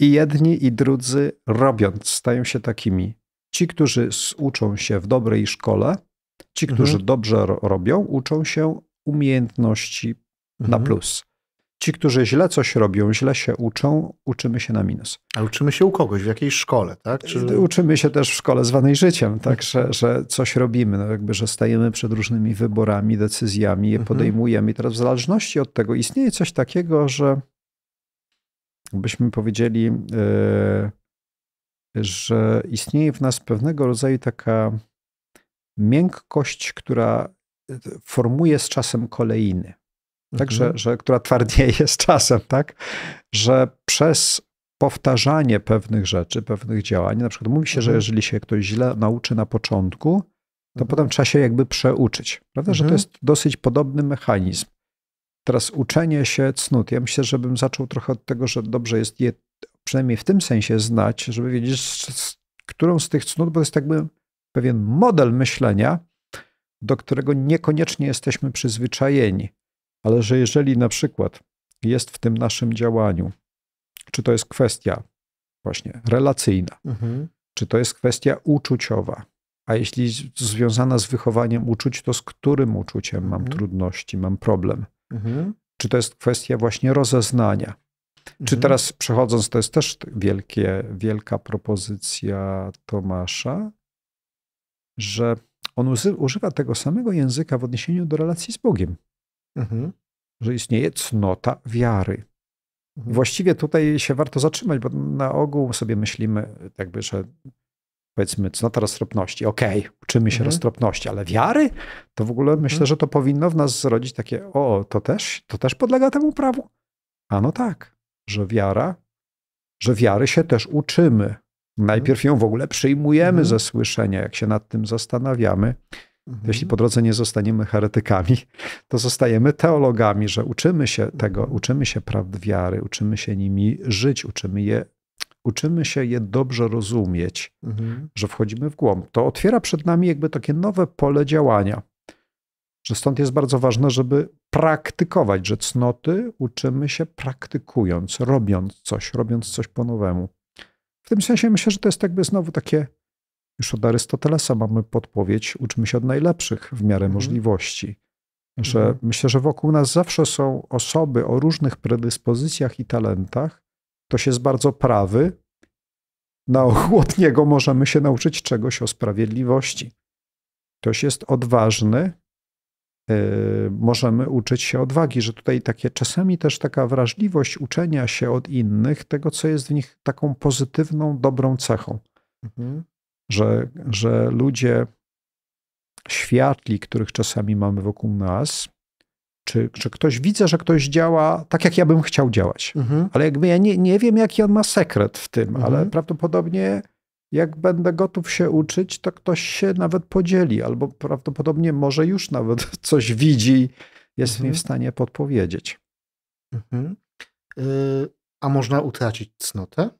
Speaker 2: I jedni, i drudzy robiąc stają się takimi. Ci, którzy uczą się w dobrej szkole, ci, którzy mhm. dobrze robią, uczą się umiejętności mhm. na plus. Ci, którzy źle coś robią, źle się uczą, uczymy się na minus.
Speaker 1: A uczymy się u kogoś, w jakiejś szkole, tak? Czy...
Speaker 2: Uczymy się też w szkole zwanej życiem, tak, że, że coś robimy, no jakby, że stajemy przed różnymi wyborami, decyzjami, je mhm. podejmujemy. I teraz w zależności od tego istnieje coś takiego, że byśmy powiedzieli, yy, że istnieje w nas pewnego rodzaju taka miękkość, która e, formuje z czasem kolejny tak, że, mhm. że, która twardnieje z <laughs> czasem, tak, że przez powtarzanie pewnych rzeczy, pewnych działań, na przykład mówi się, że mhm. jeżeli się ktoś źle nauczy na początku, to mhm. potem trzeba się jakby przeuczyć, prawda, że to jest dosyć podobny mechanizm. Teraz uczenie się cnót. Ja myślę, żebym zaczął trochę od tego, że dobrze jest je przynajmniej w tym sensie znać, żeby wiedzieć, z, którą z tych cnót, bo to jest jakby pewien model myślenia, do którego niekoniecznie jesteśmy przyzwyczajeni ale że jeżeli na przykład jest w tym naszym działaniu, czy to jest kwestia właśnie relacyjna, mhm. czy to jest kwestia uczuciowa, a jeśli związana z wychowaniem uczuć, to z którym uczuciem mam mhm. trudności, mam problem? Mhm. Czy to jest kwestia właśnie rozeznania? Czy mhm. teraz przechodząc, to jest też wielkie, wielka propozycja Tomasza, że on używa tego samego języka w odniesieniu do relacji z Bogiem. Mhm. że istnieje cnota wiary. Mhm. Właściwie tutaj się warto zatrzymać, bo na ogół sobie myślimy, jakby, że powiedzmy cnota roztropności. Okej, okay, uczymy się mhm. roztropności, ale wiary? To w ogóle myślę, mhm. że to powinno w nas zrodzić takie, o, to też, to też podlega temu prawu. A no tak, że wiara, że wiary się też uczymy. Najpierw ją w ogóle przyjmujemy ze słyszenia, jak się nad tym zastanawiamy. Mhm. Jeśli po drodze nie zostaniemy heretykami, to zostajemy teologami, że uczymy się tego, uczymy się prawd wiary, uczymy się nimi żyć, uczymy je uczymy się je dobrze rozumieć, mhm. że wchodzimy w głąb, to otwiera przed nami jakby takie nowe pole działania. Że stąd jest bardzo ważne, żeby praktykować, że cnoty uczymy się praktykując, robiąc coś, robiąc coś po nowemu. W tym sensie myślę, że to jest jakby znowu takie już od Arystotelesa mamy podpowiedź, uczmy się od najlepszych w miarę mhm. możliwości. Że mhm. Myślę, że wokół nas zawsze są osoby o różnych predyspozycjach i talentach. Ktoś jest bardzo prawy, na od niego możemy się nauczyć czegoś o sprawiedliwości. Ktoś jest odważny, Yy, możemy uczyć się odwagi, że tutaj takie czasami też taka wrażliwość uczenia się od innych, tego, co jest w nich taką pozytywną, dobrą cechą. Mhm że, że ludzie światli, których czasami mamy wokół nas, czy, czy ktoś widzę, że ktoś działa tak, jak ja bym chciał działać. Mhm. Ale jakby ja nie, nie wiem, jaki on ma sekret w tym, mhm. ale prawdopodobnie jak będę gotów się uczyć, to ktoś się nawet podzieli, albo prawdopodobnie może już nawet <laughs> coś widzi, jest mhm. mi w mhm. stanie podpowiedzieć. Mhm. Yy,
Speaker 1: a można utracić cnotę?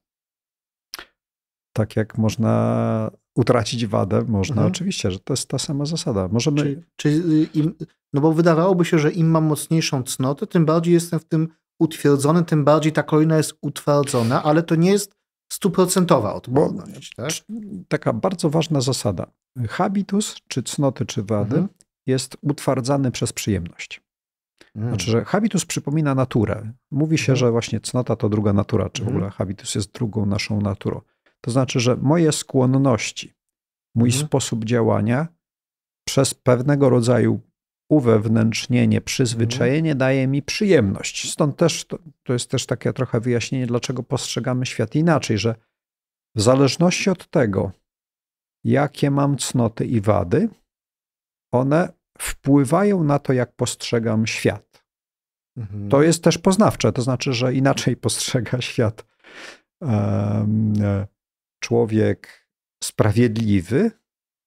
Speaker 2: Tak jak można utracić wadę można. Mhm. Oczywiście, że to
Speaker 1: jest ta sama zasada. Możemy... Czy, czy im, no bo wydawałoby się, że im mam mocniejszą cnotę, tym bardziej jestem w tym utwierdzony, tym bardziej ta kolejna jest utwardzona, ale to nie jest stuprocentowa odporność. Bo, tak? Taka bardzo ważna zasada. Habitus,
Speaker 2: czy cnoty, czy wady mhm. jest utwardzany przez przyjemność. Mm. Znaczy, że habitus przypomina naturę. Mówi się, mhm. że właśnie cnota to druga natura, czy w mhm. ogóle habitus jest drugą naszą naturą. To znaczy, że moje skłonności, mój mhm. sposób działania przez pewnego rodzaju uwewnętrznienie, przyzwyczajenie mhm. daje mi przyjemność. Stąd też to, to, jest też takie trochę wyjaśnienie, dlaczego postrzegamy świat inaczej, że w zależności od tego, jakie mam cnoty i wady, one wpływają na to, jak postrzegam świat. Mhm. To jest też poznawcze, to znaczy, że inaczej postrzega świat um, człowiek sprawiedliwy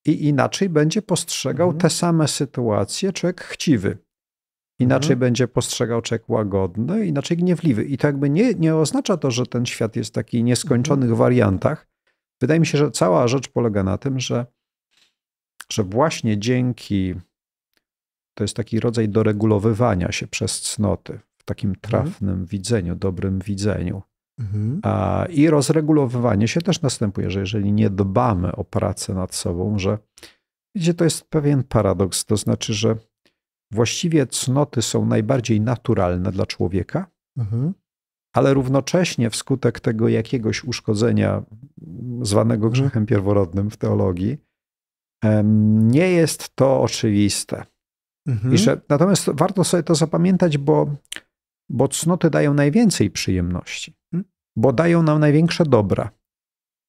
Speaker 2: i inaczej będzie postrzegał mhm. te same sytuacje człowiek chciwy. Inaczej mhm. będzie postrzegał człowiek łagodny, inaczej gniewliwy. I to jakby nie, nie oznacza to, że ten świat jest taki mhm. nieskończonych mhm. wariantach. Wydaje mi się, że cała rzecz polega na tym, że, że właśnie dzięki to jest taki rodzaj doregulowywania się przez cnoty w takim mhm. trafnym widzeniu, dobrym widzeniu. Mhm. I rozregulowywanie się też następuje, że jeżeli nie dbamy o pracę nad sobą, że wiecie, to jest pewien paradoks, to znaczy, że właściwie cnoty są najbardziej naturalne dla człowieka, mhm. ale równocześnie wskutek tego jakiegoś uszkodzenia zwanego mhm. grzechem pierworodnym w teologii, nie jest to oczywiste. Mhm. I że, natomiast warto sobie to zapamiętać, bo bo cnoty dają najwięcej przyjemności, bo dają nam największe dobra.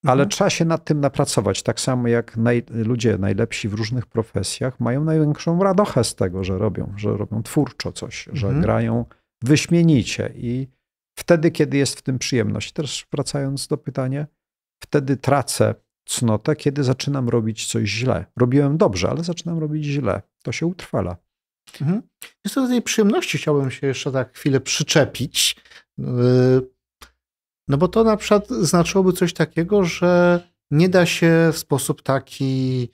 Speaker 2: Ale mhm. trzeba się nad tym napracować, tak samo jak naj, ludzie najlepsi w różnych profesjach mają największą radochę z tego, że robią, że robią twórczo coś, mhm. że grają wyśmienicie i wtedy, kiedy jest w tym przyjemność. Też wracając do pytania, wtedy tracę cnotę, kiedy zaczynam robić coś źle. Robiłem dobrze,
Speaker 1: ale zaczynam robić źle. To się utrwala. Mhm. Jest to do tej przyjemności chciałbym się jeszcze tak chwilę przyczepić. Yy, no bo to na przykład znaczyłoby coś takiego, że nie da się w sposób taki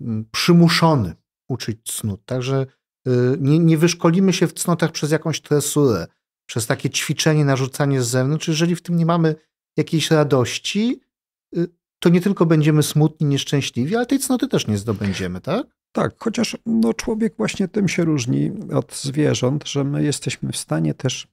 Speaker 1: mm, przymuszony uczyć cnót. Także yy, nie, nie wyszkolimy się w cnotach przez jakąś tresurę, przez takie ćwiczenie, narzucanie z zewnątrz. Jeżeli w tym nie mamy jakiejś radości, yy, to nie tylko będziemy smutni, nieszczęśliwi, ale tej cnoty też nie zdobędziemy, tak? Tak, chociaż no, człowiek właśnie tym się różni od zwierząt, że my jesteśmy
Speaker 2: w stanie też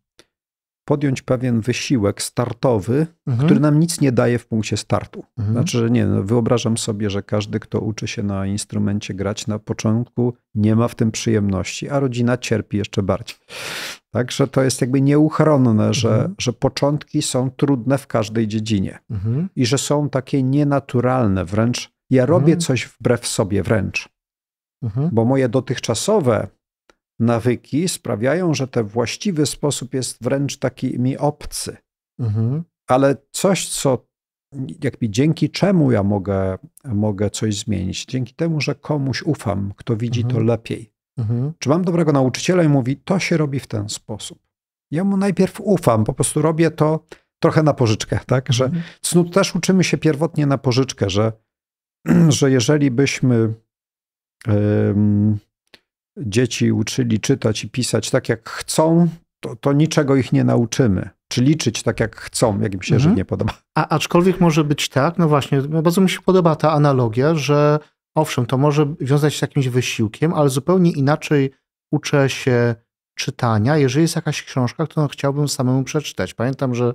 Speaker 2: podjąć pewien wysiłek startowy, mhm. który nam nic nie daje w punkcie startu. Mhm. Znaczy, że nie, no, wyobrażam sobie, że każdy, kto uczy się na instrumencie grać na początku, nie ma w tym przyjemności, a rodzina cierpi jeszcze bardziej. Także to jest jakby nieuchronne, że, mhm. że początki są trudne w każdej dziedzinie mhm. i że są takie nienaturalne wręcz. Ja robię mhm. coś wbrew sobie wręcz. Mhm. Bo moje dotychczasowe nawyki sprawiają, że ten właściwy sposób jest wręcz taki mi obcy. Mhm. Ale coś, co jakby dzięki czemu ja mogę, mogę coś zmienić? Dzięki temu, że komuś ufam, kto widzi mhm. to lepiej. Mhm. Czy mam dobrego nauczyciela i mówi, to się robi w ten sposób. Ja mu najpierw ufam, po prostu robię to trochę na pożyczkę, tak? Że mhm. cnót też uczymy się pierwotnie na pożyczkę, że, <clears throat> że jeżeli byśmy dzieci uczyli czytać i pisać tak, jak chcą, to, to niczego ich nie nauczymy czy liczyć tak, jak chcą, jak im się mhm. nie podoba.
Speaker 1: A, aczkolwiek może być tak, no właśnie, bardzo mi się podoba ta analogia, że owszem, to może wiązać się z jakimś wysiłkiem, ale zupełnie inaczej uczę się czytania. Jeżeli jest jakaś książka, którą chciałbym samemu przeczytać. Pamiętam, że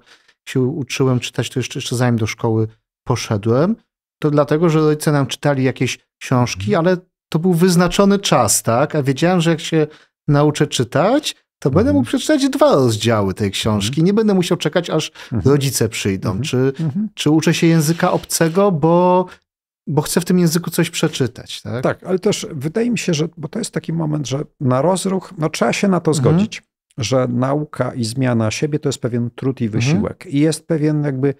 Speaker 1: się uczyłem czytać to jeszcze, jeszcze zanim do szkoły poszedłem, to dlatego, że rodzice nam czytali jakieś książki, mhm. ale to był wyznaczony czas, tak? A wiedziałem, że jak się nauczę czytać, to będę mhm. mógł przeczytać dwa rozdziały tej książki. Mhm. Nie będę musiał czekać, aż mhm. rodzice przyjdą. Czy, czy uczę się języka obcego, bo, bo chcę w tym języku coś przeczytać. Tak? tak,
Speaker 2: ale też wydaje mi się, że bo to jest taki moment, że na rozruch, no trzeba się na to zgodzić, że nauka i zmiana siebie to jest pewien trud i wysiłek. I jest pewien jakby,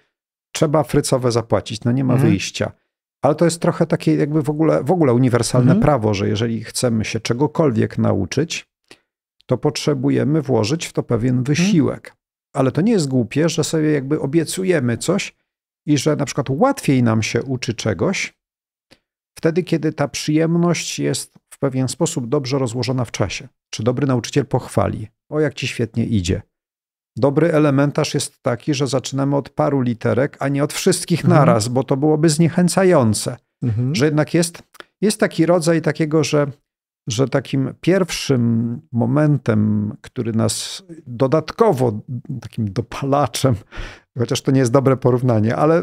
Speaker 2: trzeba frycowe zapłacić, no nie ma wyjścia. Ale to jest trochę takie jakby w ogóle, w ogóle uniwersalne mhm. prawo, że jeżeli chcemy się czegokolwiek nauczyć, to potrzebujemy włożyć w to pewien mhm. wysiłek. Mhm. Ale to nie jest głupie, że sobie jakby obiecujemy coś i że na przykład łatwiej nam się uczy czegoś wtedy, kiedy ta przyjemność jest w pewien sposób dobrze rozłożona w czasie. Czy dobry nauczyciel pochwali, o jak ci świetnie idzie. Dobry elementarz jest taki, że zaczynamy od paru literek, a nie od wszystkich mhm. naraz, bo to byłoby zniechęcające. Mhm. Że jednak jest, jest taki rodzaj takiego, że, że takim pierwszym momentem, który nas dodatkowo, takim dopalaczem, chociaż to nie jest dobre porównanie, ale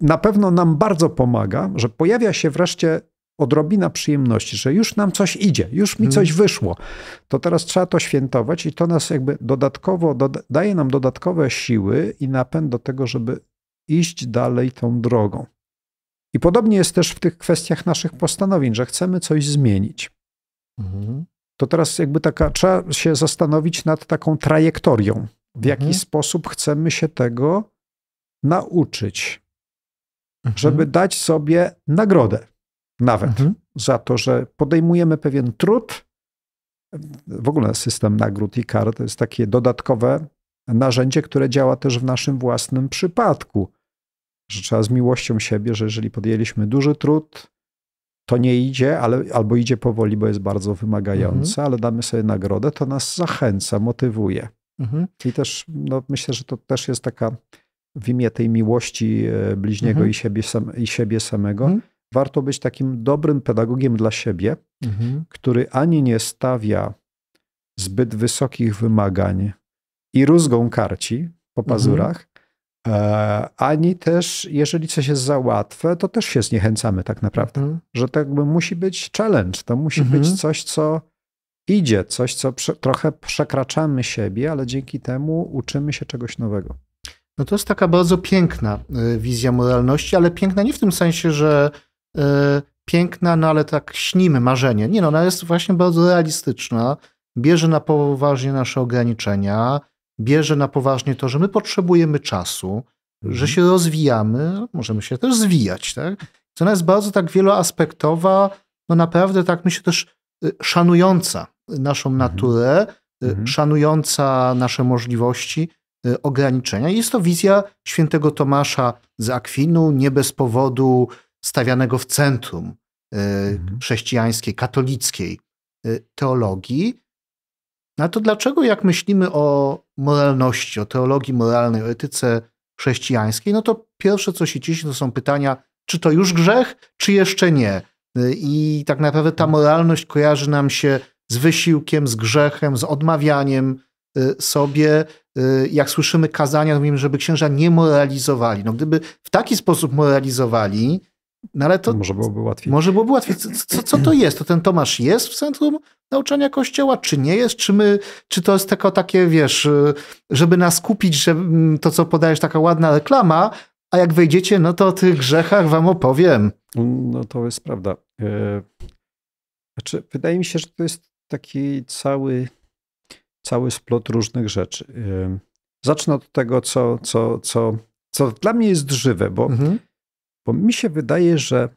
Speaker 2: na pewno nam bardzo pomaga, że pojawia się wreszcie odrobina przyjemności, że już nam coś idzie, już mi mhm. coś wyszło, to teraz trzeba to świętować i to nas jakby dodatkowo, doda daje nam dodatkowe siły i napęd do tego, żeby iść dalej tą drogą. I podobnie jest też w tych kwestiach naszych postanowień, że chcemy coś zmienić. Mhm. To teraz jakby taka, trzeba się zastanowić nad taką trajektorią, w jaki mhm. sposób chcemy się tego nauczyć, mhm. żeby dać sobie nagrodę nawet mhm. za to, że podejmujemy pewien trud. W ogóle system nagród i kar to jest takie dodatkowe narzędzie, które działa też w naszym własnym przypadku. Że trzeba z miłością siebie, że jeżeli podjęliśmy duży trud, to nie idzie, ale, albo idzie powoli, bo jest bardzo wymagające, mhm. ale damy sobie nagrodę, to nas zachęca, motywuje. Mhm. I też no, myślę, że to też jest taka w imię tej miłości e, bliźniego mhm. i, siebie sam, i siebie samego, mhm warto być takim dobrym pedagogiem dla siebie, mhm. który ani nie stawia zbyt wysokich wymagań i rózgą karci po mhm. pazurach, mhm. ani też, jeżeli coś jest za łatwe, to też się zniechęcamy tak naprawdę. Mhm. Że to tak jakby musi być challenge, to musi być mhm. coś, co idzie, coś, co prze, trochę przekraczamy siebie,
Speaker 1: ale dzięki temu uczymy się czegoś nowego. No to jest taka bardzo piękna y, wizja moralności, ale piękna nie w tym sensie, że E, piękna, no ale tak śnimy marzenie. Nie no, ona jest właśnie bardzo realistyczna, bierze na poważnie nasze ograniczenia, bierze na poważnie to, że my potrzebujemy czasu, mhm. że się rozwijamy, możemy się też zwijać, tak? Ona jest bardzo tak wieloaspektowa, no naprawdę tak myślę też y, szanująca naszą mhm. naturę, y, mhm. szanująca nasze możliwości, y, ograniczenia. Jest to wizja świętego Tomasza z Akwinu, nie bez powodu stawianego w centrum y, mhm. chrześcijańskiej, katolickiej y, teologii. No to dlaczego, jak myślimy o moralności, o teologii moralnej, o etyce chrześcijańskiej, no to pierwsze, co się ciśnie, to są pytania, czy to już grzech, czy jeszcze nie. Y, I tak naprawdę ta moralność kojarzy nam się z wysiłkiem, z grzechem, z odmawianiem sobie. Jak słyszymy kazania, mówimy, żeby księża nie moralizowali. No gdyby w taki sposób moralizowali, no ale to. Może byłoby łatwiej. Może byłoby łatwiej. Co, co, to jest? To ten Tomasz jest w centrum nauczania Kościoła, czy nie jest? Czy, my, czy to jest tylko takie, wiesz, żeby nas kupić, że mm, to, co podajesz, taka ładna reklama, a jak wejdziecie, no to o tych grzechach wam opowiem. No to jest prawda. E,
Speaker 2: znaczy, wydaje mi się, że to jest taki cały, cały splot różnych rzeczy. E, zacznę od tego, co, co, co, co dla mnie jest żywe, bo. Mhm bo mi się wydaje, że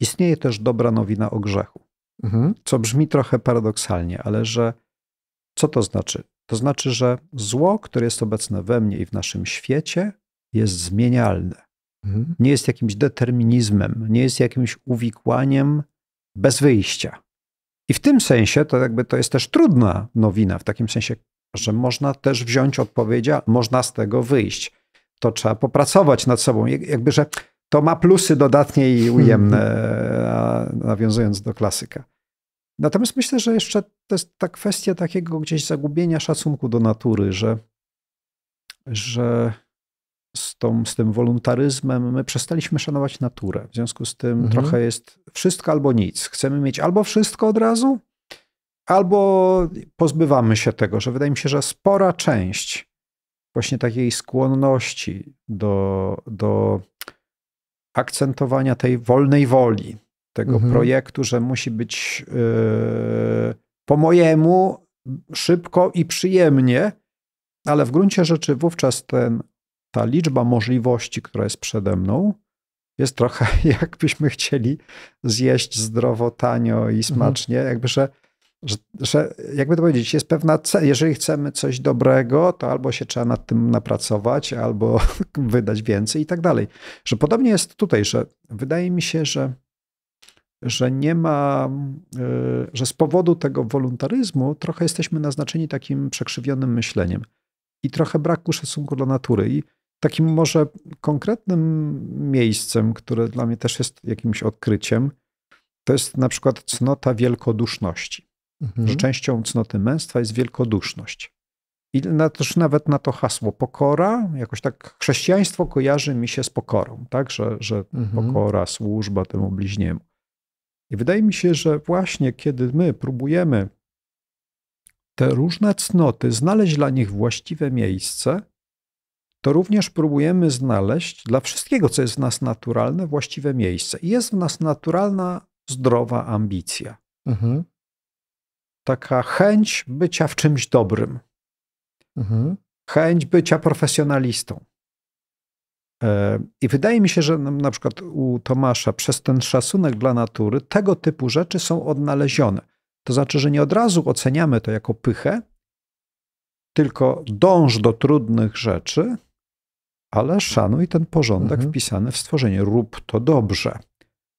Speaker 2: istnieje też dobra nowina o grzechu. Mhm. Co brzmi trochę paradoksalnie, ale że co to znaczy? To znaczy, że zło, które jest obecne we mnie i w naszym świecie, jest zmienialne. Mhm. Nie jest jakimś determinizmem, nie jest jakimś uwikłaniem bez wyjścia. I w tym sensie to jakby to jest też trudna nowina, w takim sensie, że można też wziąć odpowiedź, można z tego wyjść. To trzeba popracować nad sobą. Jakby, że to ma plusy dodatnie i hmm. ujemne, nawiązując do klasyka. Natomiast myślę, że jeszcze to jest ta kwestia takiego gdzieś zagubienia szacunku do natury, że, że z, tą, z tym wolontaryzmem my przestaliśmy szanować naturę. W związku z tym mhm. trochę jest wszystko albo nic. Chcemy mieć albo wszystko od razu, albo pozbywamy się tego, że wydaje mi się, że spora część właśnie takiej skłonności do, do akcentowania tej wolnej woli, tego mhm. projektu, że musi być yy, po mojemu szybko i przyjemnie, ale w gruncie rzeczy wówczas ten, ta liczba możliwości, która jest przede mną, jest trochę <laughs> jakbyśmy chcieli zjeść zdrowo, tanio i mhm. smacznie, mhm. jakby że że, że jakby to powiedzieć, jest pewna, jeżeli chcemy coś dobrego, to albo się trzeba nad tym napracować, albo <laughs> wydać więcej i tak dalej. Że podobnie jest tutaj, że wydaje mi się, że, że nie ma, y, że z powodu tego wolontaryzmu trochę jesteśmy naznaczeni takim przekrzywionym myśleniem i trochę braku szacunku dla natury. I takim może konkretnym miejscem, które dla mnie też jest jakimś odkryciem, to jest na przykład cnota wielkoduszności mhm. że częścią cnoty męstwa jest wielkoduszność. I na, też nawet na to hasło pokora, jakoś tak chrześcijaństwo kojarzy mi się z pokorą, tak? że, że mhm. pokora, służba temu bliźniemu. I wydaje mi się, że właśnie kiedy my próbujemy te różne cnoty znaleźć dla nich właściwe miejsce, to również próbujemy znaleźć dla wszystkiego, co jest w nas naturalne, właściwe miejsce. I jest w nas naturalna, zdrowa ambicja. Mhm taka chęć bycia w czymś dobrym. Mhm. Chęć bycia profesjonalistą. E, I wydaje mi się, że na przykład u Tomasza przez ten szacunek dla natury tego typu rzeczy są odnalezione. To znaczy, że nie od razu oceniamy to jako pychę, tylko dąż do trudnych rzeczy, ale szanuj ten porządek mhm. wpisany w stworzenie. Rób to dobrze.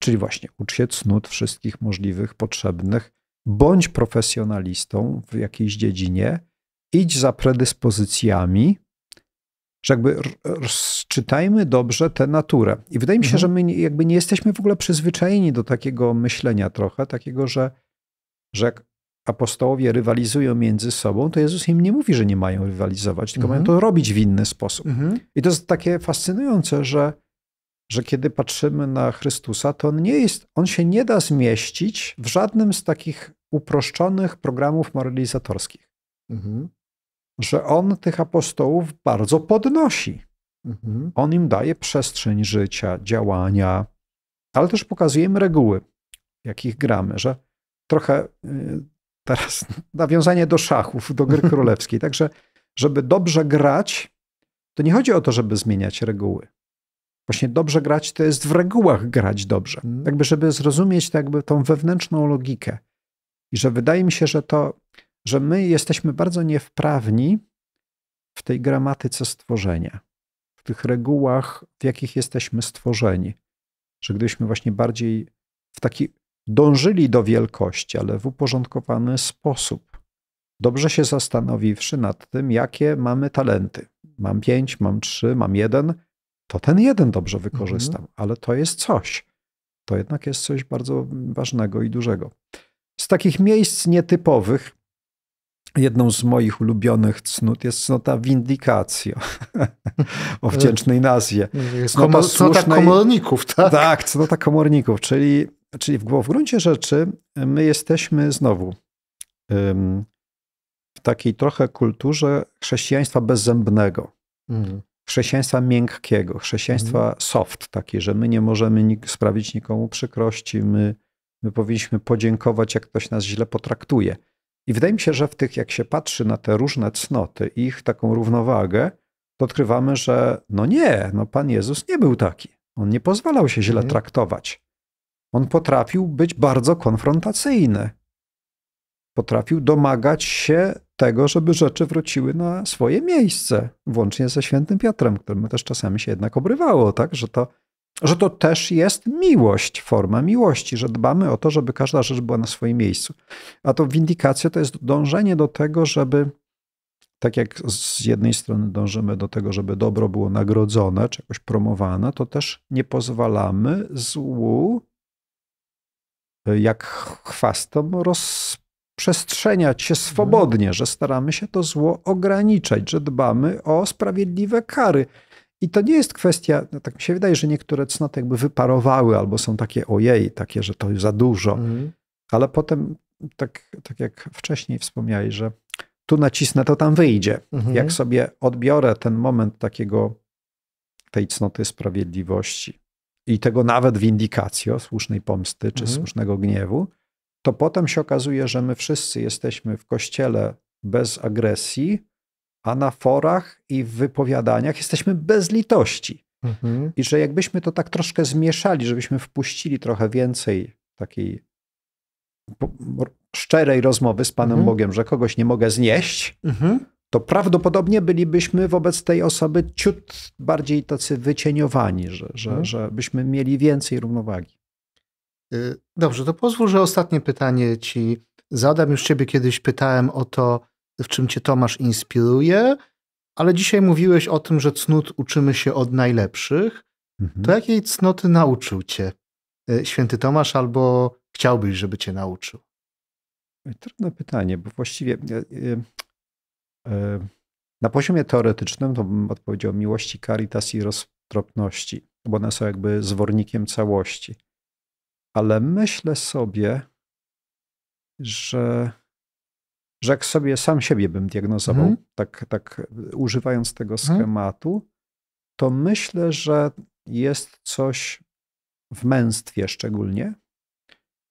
Speaker 2: Czyli właśnie ucz się cnót wszystkich możliwych, potrzebnych, bądź profesjonalistą w jakiejś dziedzinie, idź za predyspozycjami, że jakby czytajmy dobrze tę naturę. I wydaje mi się, mhm. że my jakby nie jesteśmy w ogóle przyzwyczajeni do takiego myślenia trochę, takiego, że, że jak apostołowie rywalizują między sobą, to Jezus im nie mówi, że nie mają rywalizować, tylko mhm. mają to robić w inny sposób. Mhm. I to jest takie fascynujące, że, że kiedy patrzymy na Chrystusa, to on nie jest, on się nie da zmieścić w żadnym z takich uproszczonych programów moralizatorskich. Mhm. Że on tych apostołów bardzo podnosi. Mhm. On im daje przestrzeń życia, działania, ale też pokazuje im reguły, jakich gramy, że trochę y, teraz <laughs> nawiązanie do szachów, do gry <laughs> królewskiej. Także, żeby dobrze grać, to nie chodzi o to, żeby zmieniać reguły. Właśnie dobrze grać to jest w regułach grać dobrze. Mhm. Jakby, żeby zrozumieć to jakby tą wewnętrzną logikę. I że wydaje mi się, że to, że my jesteśmy bardzo niewprawni w tej gramatyce stworzenia, w tych regułach, w jakich jesteśmy stworzeni. Że gdybyśmy właśnie bardziej w taki dążyli do wielkości, ale w uporządkowany sposób, dobrze się zastanowiwszy nad tym, jakie mamy talenty. Mam pięć, mam trzy, mam jeden, to ten jeden dobrze wykorzystam, mhm. ale to jest coś. To jednak jest coś bardzo ważnego i dużego. Z takich miejsc nietypowych, jedną z moich ulubionych cnót jest cnota windikacja <laughs> o wdzięcznej nazwie. Cnota, Komor, cnota komorników, tak? Tak, cnota komorników, czyli, czyli w, w gruncie rzeczy y, my jesteśmy znowu ym, w takiej trochę kulturze chrześcijaństwa bezzębnego. Mm chrześcijaństwa miękkiego, chrześcijaństwa mhm. soft, takie, że my nie możemy nik- sprawić nikomu przykrości, my My powinniśmy podziękować, jak ktoś nas źle potraktuje. I wydaje mi się, że w tych, jak się patrzy na te różne cnoty, ich taką równowagę, to odkrywamy, że no nie, no Pan Jezus nie był taki. On nie pozwalał się źle mhm. traktować. On potrafił być bardzo konfrontacyjny. Potrafił domagać się tego, żeby rzeczy wróciły na swoje miejsce, włącznie ze świętym Piotrem, którym też czasami się jednak obrywało, tak, że to że to też jest miłość, forma miłości, że dbamy o to, żeby każda rzecz była na swoim miejscu. A to windykacja to jest dążenie do tego, żeby tak jak z jednej strony dążymy do tego, żeby dobro było nagrodzone, czy jakoś promowane, to też nie pozwalamy złu e, jak chwastom rozprzestrzeniać się mhm. swobodnie, że staramy się to zło ograniczać, że dbamy o sprawiedliwe kary. I to nie jest kwestia, no tak mi się wydaje, że niektóre cnoty jakby wyparowały albo są takie ojej, takie, że to już za dużo. Mhm. Ale potem, tak, tak jak wcześniej wspomniałeś, że tu nacisnę, to tam wyjdzie. Mhm. Jak sobie odbiorę ten moment takiego, tej cnoty sprawiedliwości i tego nawet w słusznej pomsty czy mhm. słusznego gniewu, to potem się okazuje, że my wszyscy jesteśmy w kościele bez agresji, a na forach i w wypowiadaniach jesteśmy bez litości. Mhm. I że jakbyśmy to tak troszkę zmieszali, żebyśmy wpuścili trochę więcej takiej szczerej rozmowy z Panem mhm. Bogiem, że kogoś nie mogę znieść, mhm. to prawdopodobnie bylibyśmy wobec tej osoby ciut bardziej tacy wycieniowani, że, że, mhm. że
Speaker 1: byśmy mieli więcej równowagi. Y, dobrze, to pozwól, że ostatnie pytanie ci zadam. Już ciebie kiedyś pytałem o to, w czym cię Tomasz inspiruje, ale dzisiaj mówiłeś o tym, że cnót uczymy się od najlepszych. Mhm. To jakiej cnoty nauczył cię e, święty Tomasz albo chciałbyś, żeby cię nauczył? Trudne pytanie, bo właściwie e, e,
Speaker 2: na poziomie teoretycznym to bym odpowiedział miłości, karitas i roztropności, bo one są jakby zwornikiem całości. Ale myślę sobie, że że jak sobie sam siebie bym diagnozował, mhm. tak, tak e, używając tego mhm. schematu, to myślę, że jest coś w męstwie szczególnie,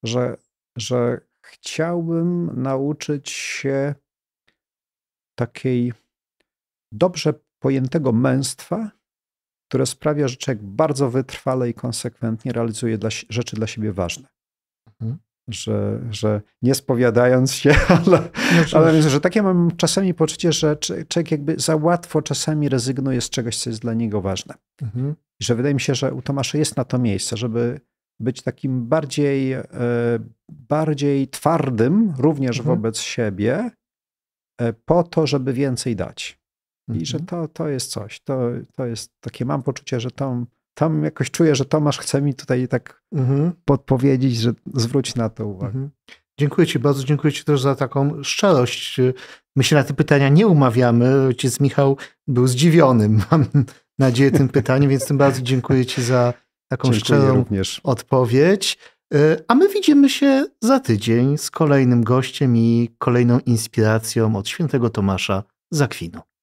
Speaker 2: że, że chciałbym nauczyć się takiej dobrze pojętego męstwa, które sprawia, że człowiek bardzo wytrwale i konsekwentnie realizuje dla, rzeczy dla siebie ważne. Mhm że, że nie spowiadając się, <laughs> ale, ale no ale że takie mam czasami poczucie, że człowiek jakby za łatwo czasami rezygnuje z czegoś, co jest dla niego ważne. Mhm. I że wydaje mi się, że u Tomasza jest na to miejsce, żeby być takim bardziej, e, bardziej twardym również mhm. wobec siebie, e, po to, żeby więcej dać. I mhm. że to, to jest coś. To, to jest takie, mam poczucie, że tą tam
Speaker 1: jakoś czuję, że Tomasz chce mi tutaj tak mhm. podpowiedzieć, że zwróć na to uwagę. Mhm. Dziękuję Ci bardzo, dziękuję Ci też za taką szczerość. My się na te pytania nie umawiamy. Ojciec Michał był zdziwiony, <laughs> mam nadzieję, tym pytaniem, więc tym bardzo dziękuję Ci za taką dziękuję szczerą również. odpowiedź. Y, a my widzimy się za tydzień z kolejnym gościem i kolejną inspiracją od świętego Tomasza Zakwinu.